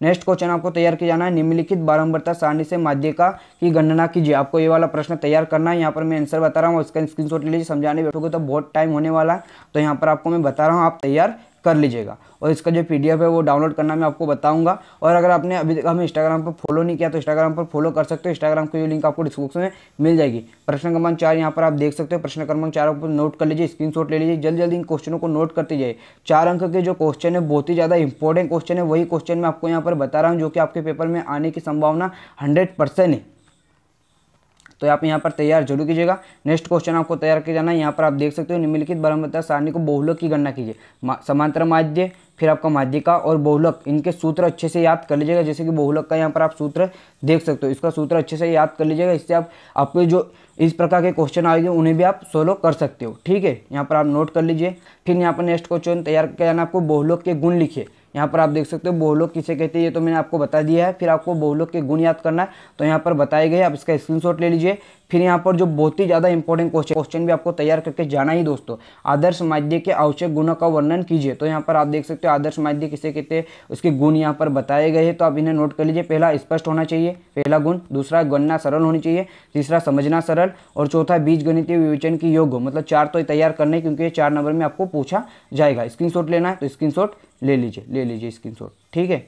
नेक्स्ट क्वेश्चन आपको तैयार किया जाना है निम्नलिखित बारंबारता सारणी से माध्य का की गणना कीजिए आपको ये वाला प्रश्न तैयार करना है यहाँ पर मैं आंसर बता रहा हूँ उसका स्क्रीनशॉट ले लीजिए समझाने बैठोगे तो बहुत टाइम होने वाला है तो यहाँ पर आपको मैं बता रहा हूँ आप तैयार कर लीजिएगा और इसका जो पी है वो डाउनलोड करना मैं आपको बताऊंगा और अगर आपने अभी तक हमें इंस्टाग्राम पर फॉलो नहीं किया तो इंस्टाग्राम पर फॉलो कर सकते हो इंस्टाग्राम की लिंक आपको डिस्क्रिप्शन में मिल जाएगी प्रश्न क्रमांक चार यहाँ पर आप देख सकते हो प्रश्न क्रमांक चार पर नोट कर लीजिए स्क्रीन ले लीजिए जल्द जल्द इन क्वेश्चनों को नोट करते जाइए चार अंक के जो क्वेश्चन है बहुत ही ज़्यादा इंपॉर्टेंट क्वेश्चन है वही क्वेश्चन मैं आपको यहाँ पर बता रहा हूँ जो कि आपके पेपर में आने की संभावना हंड्रेड है तो आप यहाँ पर तैयार जरूर कीजिएगा नेक्स्ट क्वेश्चन आपको तैयार किया जाना है यहाँ पर आप देख सकते हो निम्नलिखित बरमता सारणी को बहुलक की गणना कीजिए समांतर माध्य फिर आपका माध्यिका और बहुलक इनके सूत्र अच्छे से याद कर लीजिएगा जैसे कि बहुलक का यहाँ पर आप सूत्र देख सकते हो इसका सूत्र अच्छे से याद कर लीजिएगा इससे आप आपके जो इस प्रकार के क्वेश्चन आएंगे उन्हें भी आप सोल्व कर सकते हो ठीक है यहाँ पर आप नोट कर लीजिए फिर यहाँ पर नेक्स्ट क्वेश्चन तैयार किया जाना आपको बहुलक के गुण लिखिए यहाँ पर आप देख सकते हो बहुलोक किसे कहते हैं ये तो मैंने आपको बता दिया है फिर आपको बहुलोक के गुण याद करना है तो यहाँ पर बताए गए आप इसका स्क्रीनशॉट ले लीजिए फिर यहाँ पर जो बहुत ही ज़्यादा इंपॉर्टेंट क्वेश्चन क्वेश्चन भी आपको तैयार करके जाना ही दोस्तों आदर्श माध्य के आवश्यक गुणों का वर्णन कीजिए तो यहाँ पर आप देख सकते हो आदर्श माध्य किसे कहते हैं उसके गुण यहाँ पर बताए गए हैं तो आप इन्हें नोट कर लीजिए पहला स्पष्ट होना चाहिए पहला गुण दूसरा गणना सरल होनी चाहिए तीसरा समझना सरल और चौथा बीज विवेचन की योग मतलब चार तो तैयार करने क्योंकि ये चार नंबर में आपको पूछा जाएगा स्क्रीन लेना है तो स्क्रीन ले लीजिए ले लीजिए स्क्रीन ठीक है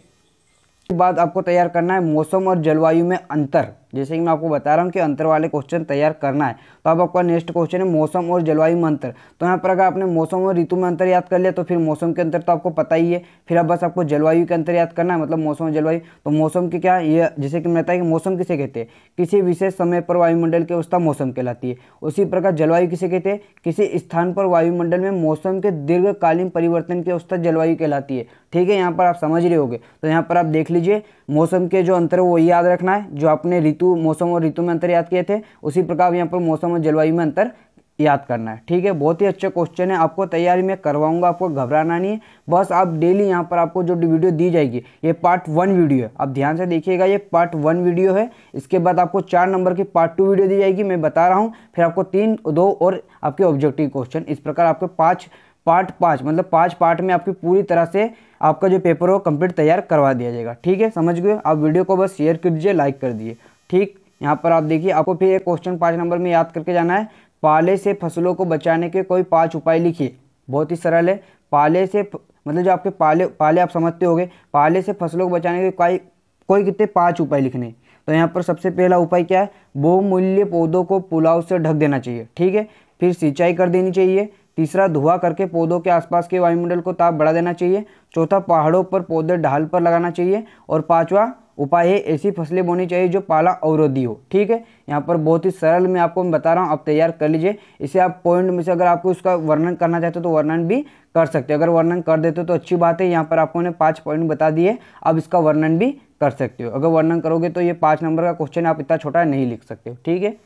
बाद आपको तैयार करना है मौसम और जलवायु में अंतर जैसे कि मैं आपको बता रहा हूँ कि अंतर वाले क्वेश्चन तैयार करना है तो अब आपका नेक्स्ट क्वेश्चन है मौसम और जलवायु में अंतर तो यहाँ पर अगर आपने मौसम और ऋतु में अंतर याद कर लिया तो फिर मौसम के अंतर तो आपको पता ही है फिर अब बस आपको जलवायु के अंतर याद करना है मतलब मौसम और जलवायु तो मौसम के क्या ये जैसे कि मैं बताया कि मौसम किसे कहते हैं किसी विशेष समय पर वायुमंडल की अवस्था मौसम कहलाती है उसी प्रकार जलवायु किसे कहते हैं किसी स्थान पर वायुमंडल में मौसम के दीर्घकालीन परिवर्तन की अवस्था जलवायु कहलाती है ठीक है यहाँ पर आप समझ रहे हो तो यहाँ पर आप देख लीजिए मौसम के जो अंतर है वो याद रखना है जो आपने ऋतु मौसम और ऋतु में अंतर याद किए थे उसी प्रकार यहाँ पर मौसम और जलवायु में अंतर याद करना है ठीक है बहुत ही अच्छा क्वेश्चन है आपको तैयारी में करवाऊंगा आपको घबराना नहीं है बस आप डेली यहाँ पर आपको जो वीडियो दी जाएगी ये पार्ट वन वीडियो है आप ध्यान से देखिएगा ये पार्ट वन वीडियो है इसके बाद आपको चार नंबर की पार्ट टू वीडियो दी जाएगी मैं बता रहा हूँ फिर आपको तीन दो और आपके ऑब्जेक्टिव क्वेश्चन इस प्रकार आपके पाँच पार्ट पाँच मतलब पाँच पार्ट में आपकी पूरी तरह से आपका जो पेपर हो कंप्लीट तैयार करवा दिया जाएगा ठीक है समझ गए आप वीडियो को बस शेयर कर दीजिए लाइक कर दीजिए ठीक यहाँ पर आप देखिए आपको फिर एक क्वेश्चन पाँच नंबर में याद करके जाना है पाले से फसलों को बचाने के कोई पाँच उपाय लिखिए बहुत ही सरल है पाले से मतलब जो आपके पाले पाले आप समझते हो पाले से फसलों को बचाने के कोई कोई कितने पाँच उपाय लिखने तो यहाँ पर सबसे पहला उपाय क्या है बहुमूल्य पौधों को पुलाव से ढक देना चाहिए ठीक है फिर सिंचाई कर देनी चाहिए तीसरा धुआं करके पौधों के आसपास के वायुमंडल को ताप बढ़ा देना चाहिए चौथा पहाड़ों पर पौधे ढाल पर लगाना चाहिए और पांचवा उपाय है ऐसी फसलें बोनी चाहिए जो पाला अवरोधी हो ठीक है यहाँ पर बहुत ही सरल मैं आपको मैं बता रहा हूँ आप तैयार कर लीजिए इसे आप पॉइंट में से अगर आपको इसका वर्णन करना चाहते हो तो वर्णन भी कर सकते हो अगर वर्णन कर देते हो तो अच्छी बात है यहाँ पर आपको मैंने पाँच पॉइंट बता दिए आप इसका वर्णन भी कर सकते हो अगर वर्णन करोगे तो ये पाँच नंबर का क्वेश्चन आप इतना छोटा नहीं लिख सकते हो ठीक है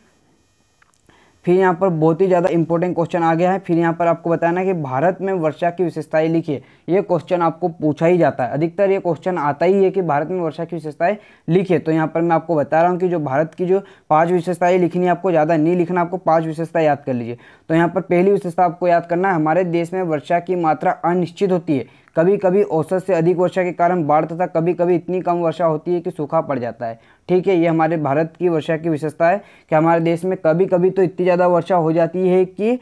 फिर यहाँ पर बहुत ही ज़्यादा इंपॉर्टेंट क्वेश्चन आ गया है फिर यहाँ पर आपको बताना है कि भारत में वर्षा की विशेषताएँ लिखिए ये क्वेश्चन आपको पूछा ही जाता है अधिकतर ये क्वेश्चन आता ही है कि भारत में वर्षा की विशेषताएं लिखिए तो यहाँ पर मैं आपको बता रहा हूँ कि जो भारत की जो पाँच विशेषताएं लिखनी है आपको ज़्यादा नहीं लिखना आपको पाँच विशेषता याद कर लीजिए तो यहाँ पर पहली विशेषता आपको याद करना है हमारे देश में वर्षा की मात्रा अनिश्चित होती है कभी कभी औसत से अधिक वर्षा के कारण बाढ़ तथा कभी कभी इतनी कम वर्षा होती है कि सूखा पड़ जाता है ठीक है ये हमारे भारत की वर्षा की विशेषता है कि हमारे देश में कभी कभी तो इतनी ज़्यादा वर्षा हो जाती है कि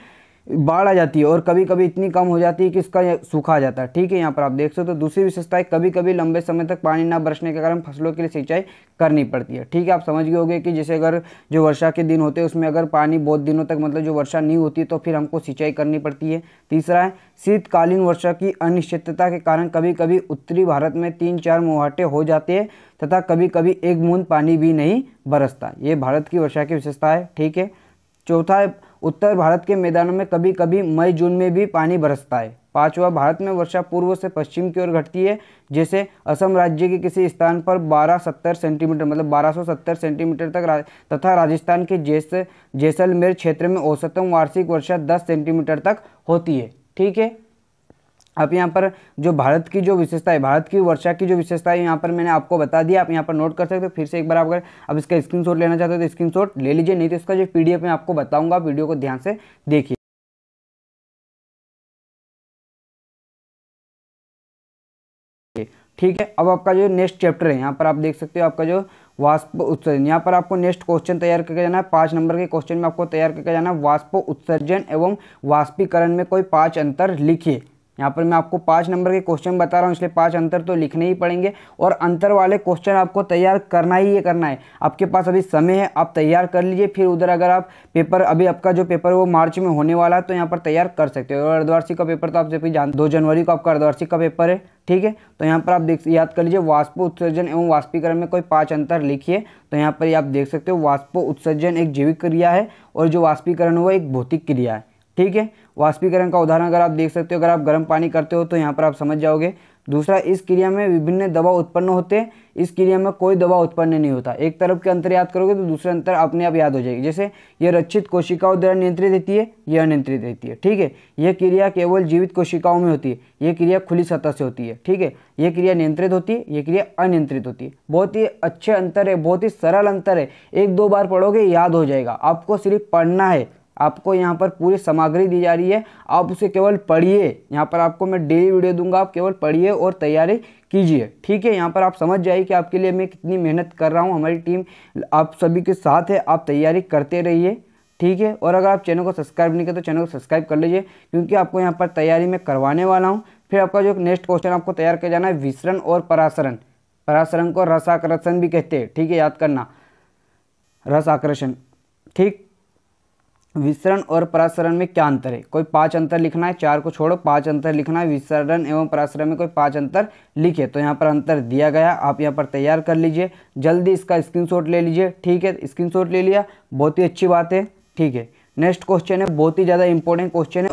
बाढ़ आ जाती है और कभी कभी इतनी कम हो जाती है कि इसका सूखा आ जाता है ठीक है यहाँ पर आप देख सकते हो तो दूसरी विशेषता है कभी कभी लंबे समय तक पानी ना बरसने के कारण फसलों के लिए सिंचाई करनी पड़ती है ठीक है आप समझ गए होंगे कि जैसे अगर जो वर्षा के दिन होते हैं उसमें अगर पानी बहुत दिनों तक मतलब जो वर्षा नहीं होती तो फिर हमको सिंचाई करनी पड़ती है तीसरा है शीतकालीन वर्षा की अनिश्चितता के कारण कभी कभी उत्तरी भारत में तीन चार मुहाटे हो जाते हैं तथा कभी कभी एक बूंद पानी भी नहीं बरसता ये भारत की वर्षा की विशेषता है ठीक है चौथा है उत्तर भारत के मैदानों में कभी कभी मई जून में भी पानी बरसता है पांचवा भारत में वर्षा पूर्व से पश्चिम की ओर घटती है जैसे असम राज्य के किसी स्थान पर 1270 सेंटीमीटर मतलब 1270 सेंटीमीटर तक राज तथा राजस्थान के जैस जैसलमेर क्षेत्र में औसतम वार्षिक वर्षा 10 सेंटीमीटर तक होती है ठीक है आप यहाँ पर जो भारत की जो विशेषता है भारत की वर्षा की जो विशेषता है यहाँ पर मैंने आपको बता दिया आप यहाँ पर नोट कर सकते हो फिर से एक बार आप अगर अब इसका स्क्रीनशॉट लेना चाहते हो तो स्क्रीनशॉट ले लीजिए नहीं तो इसका जो पीडीएफ मैं आपको बताऊंगा वीडियो को ध्यान से देखिए ठीक है अब आपका जो नेक्स्ट चैप्टर है यहाँ पर आप देख सकते हो आपका जो वाष्प उत्सर्जन यहाँ पर आपको नेक्स्ट क्वेश्चन तैयार करके जाना है पाँच नंबर के क्वेश्चन में आपको तैयार करके जाना है वाष्प उत्सर्जन एवं वाष्पीकरण में कोई पाँच अंतर लिखिए यहाँ पर मैं आपको पाँच नंबर के क्वेश्चन बता रहा हूँ इसलिए पाँच अंतर तो लिखने ही पड़ेंगे और अंतर वाले क्वेश्चन आपको तैयार करना ही ये करना है आपके पास अभी समय है आप तैयार कर लीजिए फिर उधर अगर आप पेपर अभी आपका जो पेपर वो मार्च में होने वाला है तो यहाँ पर तैयार कर सकते हो और अर्धवार्षिक का पेपर तो आप जब जान दो जनवरी को आपका अर्धवार्षिक का पेपर है ठीक है तो यहाँ पर आप देख याद कर लीजिए वाष्प उत्सर्जन एवं वाष्पीकरण में कोई पाँच अंतर लिखिए तो यहाँ पर आप देख सकते हो वाष्प उत्सर्जन एक जैविक क्रिया है और जो वाष्पीकरण हुआ एक भौतिक क्रिया है ठीक है वाष्पीकरण का उदाहरण अगर आप देख सकते हो अगर आप गर्म पानी करते हो तो यहाँ पर आप समझ जाओगे दूसरा इस क्रिया में विभिन्न दबाव उत्पन्न होते हैं इस क्रिया में कोई दबाव उत्पन्न नहीं होता एक तरफ के अंतर याद करोगे तो दूसरा अंतर अपने आप याद हो जाएगी जैसे यह रक्षित कोशिकाओं द्वारा नियंत्रित रहती है यह अनियंत्रित रहती है ठीक है यह क्रिया केवल जीवित कोशिकाओं में होती है यह क्रिया खुली सतह से होती है ठीक है यह क्रिया नियंत्रित होती है यह क्रिया अनियंत्रित होती है बहुत ही अच्छे अंतर है बहुत ही सरल अंतर है एक दो बार पढ़ोगे याद हो जाएगा आपको सिर्फ पढ़ना है आपको यहाँ पर पूरी सामग्री दी जा रही है आप उसे केवल पढ़िए यहाँ पर आपको मैं डेली वीडियो दूंगा आप केवल पढ़िए और तैयारी कीजिए ठीक है यहाँ पर आप समझ जाइए कि आपके लिए मैं कितनी मेहनत कर रहा हूँ हमारी टीम आप सभी के साथ है आप तैयारी करते रहिए ठीक है और अगर आप चैनल को सब्सक्राइब नहीं करते तो चैनल को सब्सक्राइब कर लीजिए क्योंकि आपको यहाँ पर तैयारी मैं करवाने वाला हूँ फिर आपका जो नेक्स्ट क्वेश्चन आपको तैयार किया जाना है विसरण और परासरण परासरण को रसाकर्षण भी कहते हैं ठीक है याद करना रस आकर्षण ठीक विसरण और परासरण में क्या अंतर है कोई पांच अंतर लिखना है चार को छोड़ो पांच अंतर लिखना है विसरण एवं परासरण में कोई पांच अंतर लिखे तो यहाँ पर अंतर दिया गया आप यहाँ पर तैयार कर लीजिए जल्दी इसका स्क्रीनशॉट ले लीजिए ठीक है स्क्रीनशॉट ले लिया बहुत ही अच्छी बात है ठीक है नेक्स्ट क्वेश्चन है बहुत ही ज़्यादा इंपॉर्टेंट क्वेश्चन है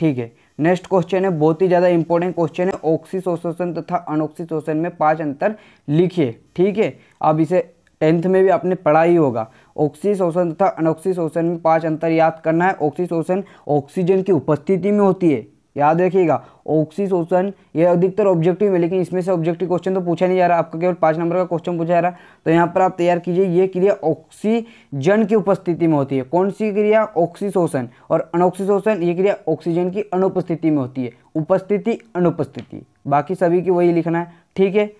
ठीक है नेक्स्ट क्वेश्चन है बहुत ही ज़्यादा इंपॉर्टेंट क्वेश्चन है ऑक्सी शोषण तथा अनोक्सी शोषण में पांच अंतर लिखिए ठीक है अब इसे टेंथ में भी आपने पढ़ा ही होगा ऑक्सी शोषण तथा अनोक्सी शोषण में पांच अंतर याद करना है ऑक्सी शोषण ऑक्सीजन की उपस्थिति में होती है याद रखिएगा ऑक्सी शोषण अधिकतर ऑब्जेक्टिव है लेकिन इसमें से ऑब्जेक्टिव क्वेश्चन तो पूछा नहीं जा रहा आपका केवल पाँच नंबर का क्वेश्चन पूछा जा रहा तो यहाँ पर आप तैयार कीजिए ये क्रिया ऑक्सीजन की उपस्थिति में होती है कौन सी क्रिया ऑक्सी शोषण और अनोक्सी शोषण ये क्रिया ऑक्सीजन की अनुपस्थिति में होती है उपस्थिति अनुपस्थिति बाकी सभी की वही लिखना है ठीक है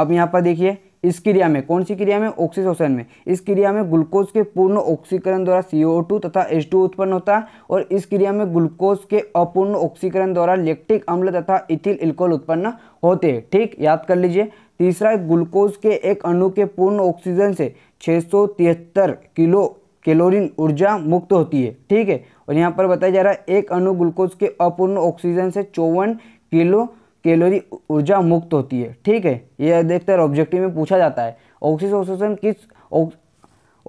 आप यहाँ पर देखिए इस क्रिया में कौन सी क्रिया में ऑक्सीजोशन में इस क्रिया में ग्लूकोज के पूर्ण ऑक्सीकरण द्वारा टू तथा टू उत्पन्न होता है और इस क्रिया में ग्लूकोज के अपूर्ण ऑक्सीकरण द्वारा लेक्टिक अम्ल तथा इथिल एल्कोहल उत्पन्न होते हैं ठीक याद कर लीजिए तीसरा ग्लूकोज के एक अणु के पूर्ण ऑक्सीजन से छः किलो कैलोरीन ऊर्जा मुक्त होती है ठीक है और यहाँ पर बताया जा रहा है एक अणु ग्लूकोज के अपूर्ण ऑक्सीजन से चौवन किलो कैलोरी ऊर्जा मुक्त होती है ठीक है ये अधिकतर ऑब्जेक्टिव में पूछा जाता है ऑक्सीजन किस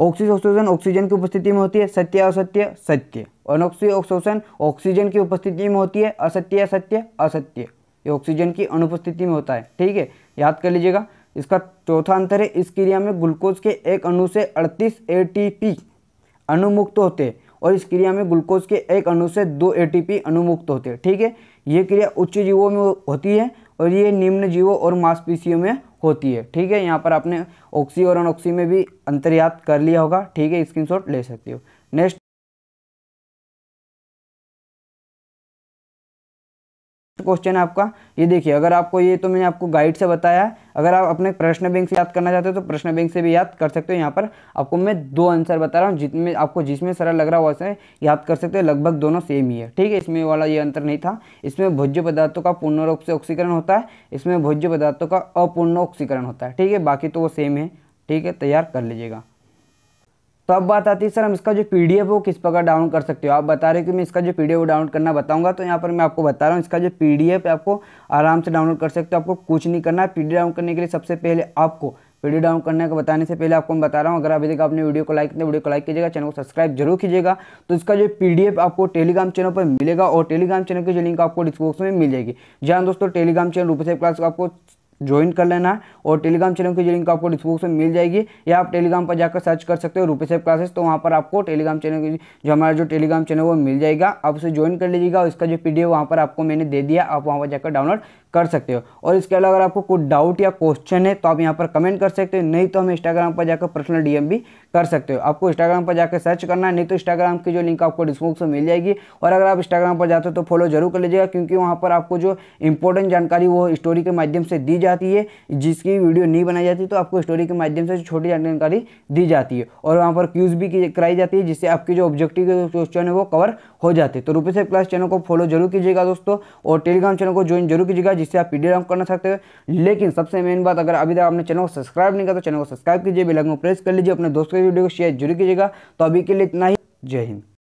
ऑक्सीजन ऑक्सीजन की उपस्थिति में होती है सत्य असत्य सत्य अनोक्सी ऑक्सीजन ऑक्सीजन की उपस्थिति में होती है असत्य असत्य असत्य ये ऑक्सीजन की अनुपस्थिति में होता है ठीक है याद कर लीजिएगा इसका चौथा अंतर है इस क्रिया में ग्लूकोज के एक अणु से 38 एटीपी अनुमुक्त होते हैं और इस क्रिया में ग्लूकोज के एक अणु से दो एटीपी अनुमुक्त होते हैं ठीक है ये क्रिया उच्च जीवों में होती है और ये निम्न जीवों और मांसपेशियों में होती है ठीक है यहाँ पर आपने ऑक्सी और अनऑक्सी में भी अंतर्यात कर लिया होगा ठीक है स्क्रीनशॉट ले सकते हो नेक्स्ट क्वेश्चन है आपका ये देखिए अगर आपको ये तो मैंने आपको गाइड से बताया है अगर आप अपने प्रश्न बैंक से याद करना चाहते हो तो प्रश्न बैंक से भी याद कर सकते हो यहाँ पर आपको मैं दो आंसर बता रहा हूँ जितने आपको जिसमें सरल लग रहा हो वैसे याद कर सकते हो लगभग दोनों सेम ही है ठीक है इसमें वाला ये अंतर नहीं था इसमें भोज्य पदार्थों का पूर्ण रूप से ऑक्सीकरण होता है इसमें भोज्य पदार्थों का अपूर्ण ऑक्सीकरण होता है ठीक है बाकी तो वो सेम है ठीक है तैयार कर लीजिएगा तो अब बात आती है सर हम इसका जो पी वो किस प्रकार डाउन कर सकते हो आप बता रहे हो कि मैं इसका जो पी डी डाउन करना बताऊंगा तो यहाँ पर मैं आपको बता रहा हूँ इसका जो पी आपको आराम से डाउनलोड कर सकते हो आपको कुछ नहीं करना है पी डाउन करने के लिए सबसे पहले आपको वीडियो डाउन करने का बताने से पहले आपको मैं बता रहा हूँ अगर अभी तक आपने वीडियो को लाइक किया वीडियो को लाइक कीजिएगा चैनल को सब्सक्राइब जरूर कीजिएगा तो इसका जो पीडीएफ आपको टेलीग्राम चैनल पर मिलेगा और टेलीग्राम चैनल की जो लिंक आपको डिस्क्रिप्शन में मिल जाएगी जहाँ दोस्तों टेलीग्राम चैनल रूपसेप क्लास को आपको ज्वाइन कर लेना है और टेलीग्राम चैनल की जो लिंक आपको डिस्क्रिप्शन में मिल जाएगी या आप टेलीग्राम पर जाकर सर्च कर सकते हो रुपये सेफ क्लासेस तो वहाँ पर आपको टेलीग्राम चैनल की जो हमारा जो टेलीग्राम चैनल वो मिल जाएगा आप उसे ज्वाइन कर लीजिएगा और इसका जो पी डी वहाँ पर आपको मैंने दे दिया आप वहाँ पर जाकर डाउनलोड कर सकते हो और इसके अलावा अगर आपको कुछ डाउट या क्वेश्चन है तो आप यहाँ पर कमेंट कर सकते हो नहीं तो हम इंस्टाग्राम पर जाकर पर्सनल डीएम भी कर सकते हो आपको इंस्टाग्राम पर जाकर सर्च करना है नहीं तो इंस्टाग्राम की जो लिंक आपको डिस्क्रिप्स में मिल जाएगी और अगर आप इंस्टाग्राम पर जाते हो तो फॉलो जरूर कर लीजिएगा क्योंकि वहाँ पर आपको जो इंपॉर्टेंट जानकारी वो स्टोरी के माध्यम से दी जाती है जिसकी वीडियो नहीं बनाई जाती तो आपको स्टोरी के माध्यम से छोटी जानकारी दी जाती है और वहाँ पर क्यूज़ भी कराई जाती है जिससे आपकी जो ऑब्जेक्टिव क्वेश्चन है वो कवर हो जाते तो रूपी सेफ क्लास चैनल को फॉलो जरूर कीजिएगा दोस्तों और टेलीग्राम चैनल को ज्वाइन जरूर कीजिएगा जिससे आप पीडीएफ डाउन करना सकते हो लेकिन सबसे मेन बात अगर अभी तक आपने चैनल को सब्सक्राइब नहीं किया तो चैनल को सब्सक्राइब कीजिए बेलाइकन को प्रेस कर लीजिए अपने दोस्तों की वीडियो को शेयर जरूर कीजिएगा तो अभी के लिए इतना ही जय हिंद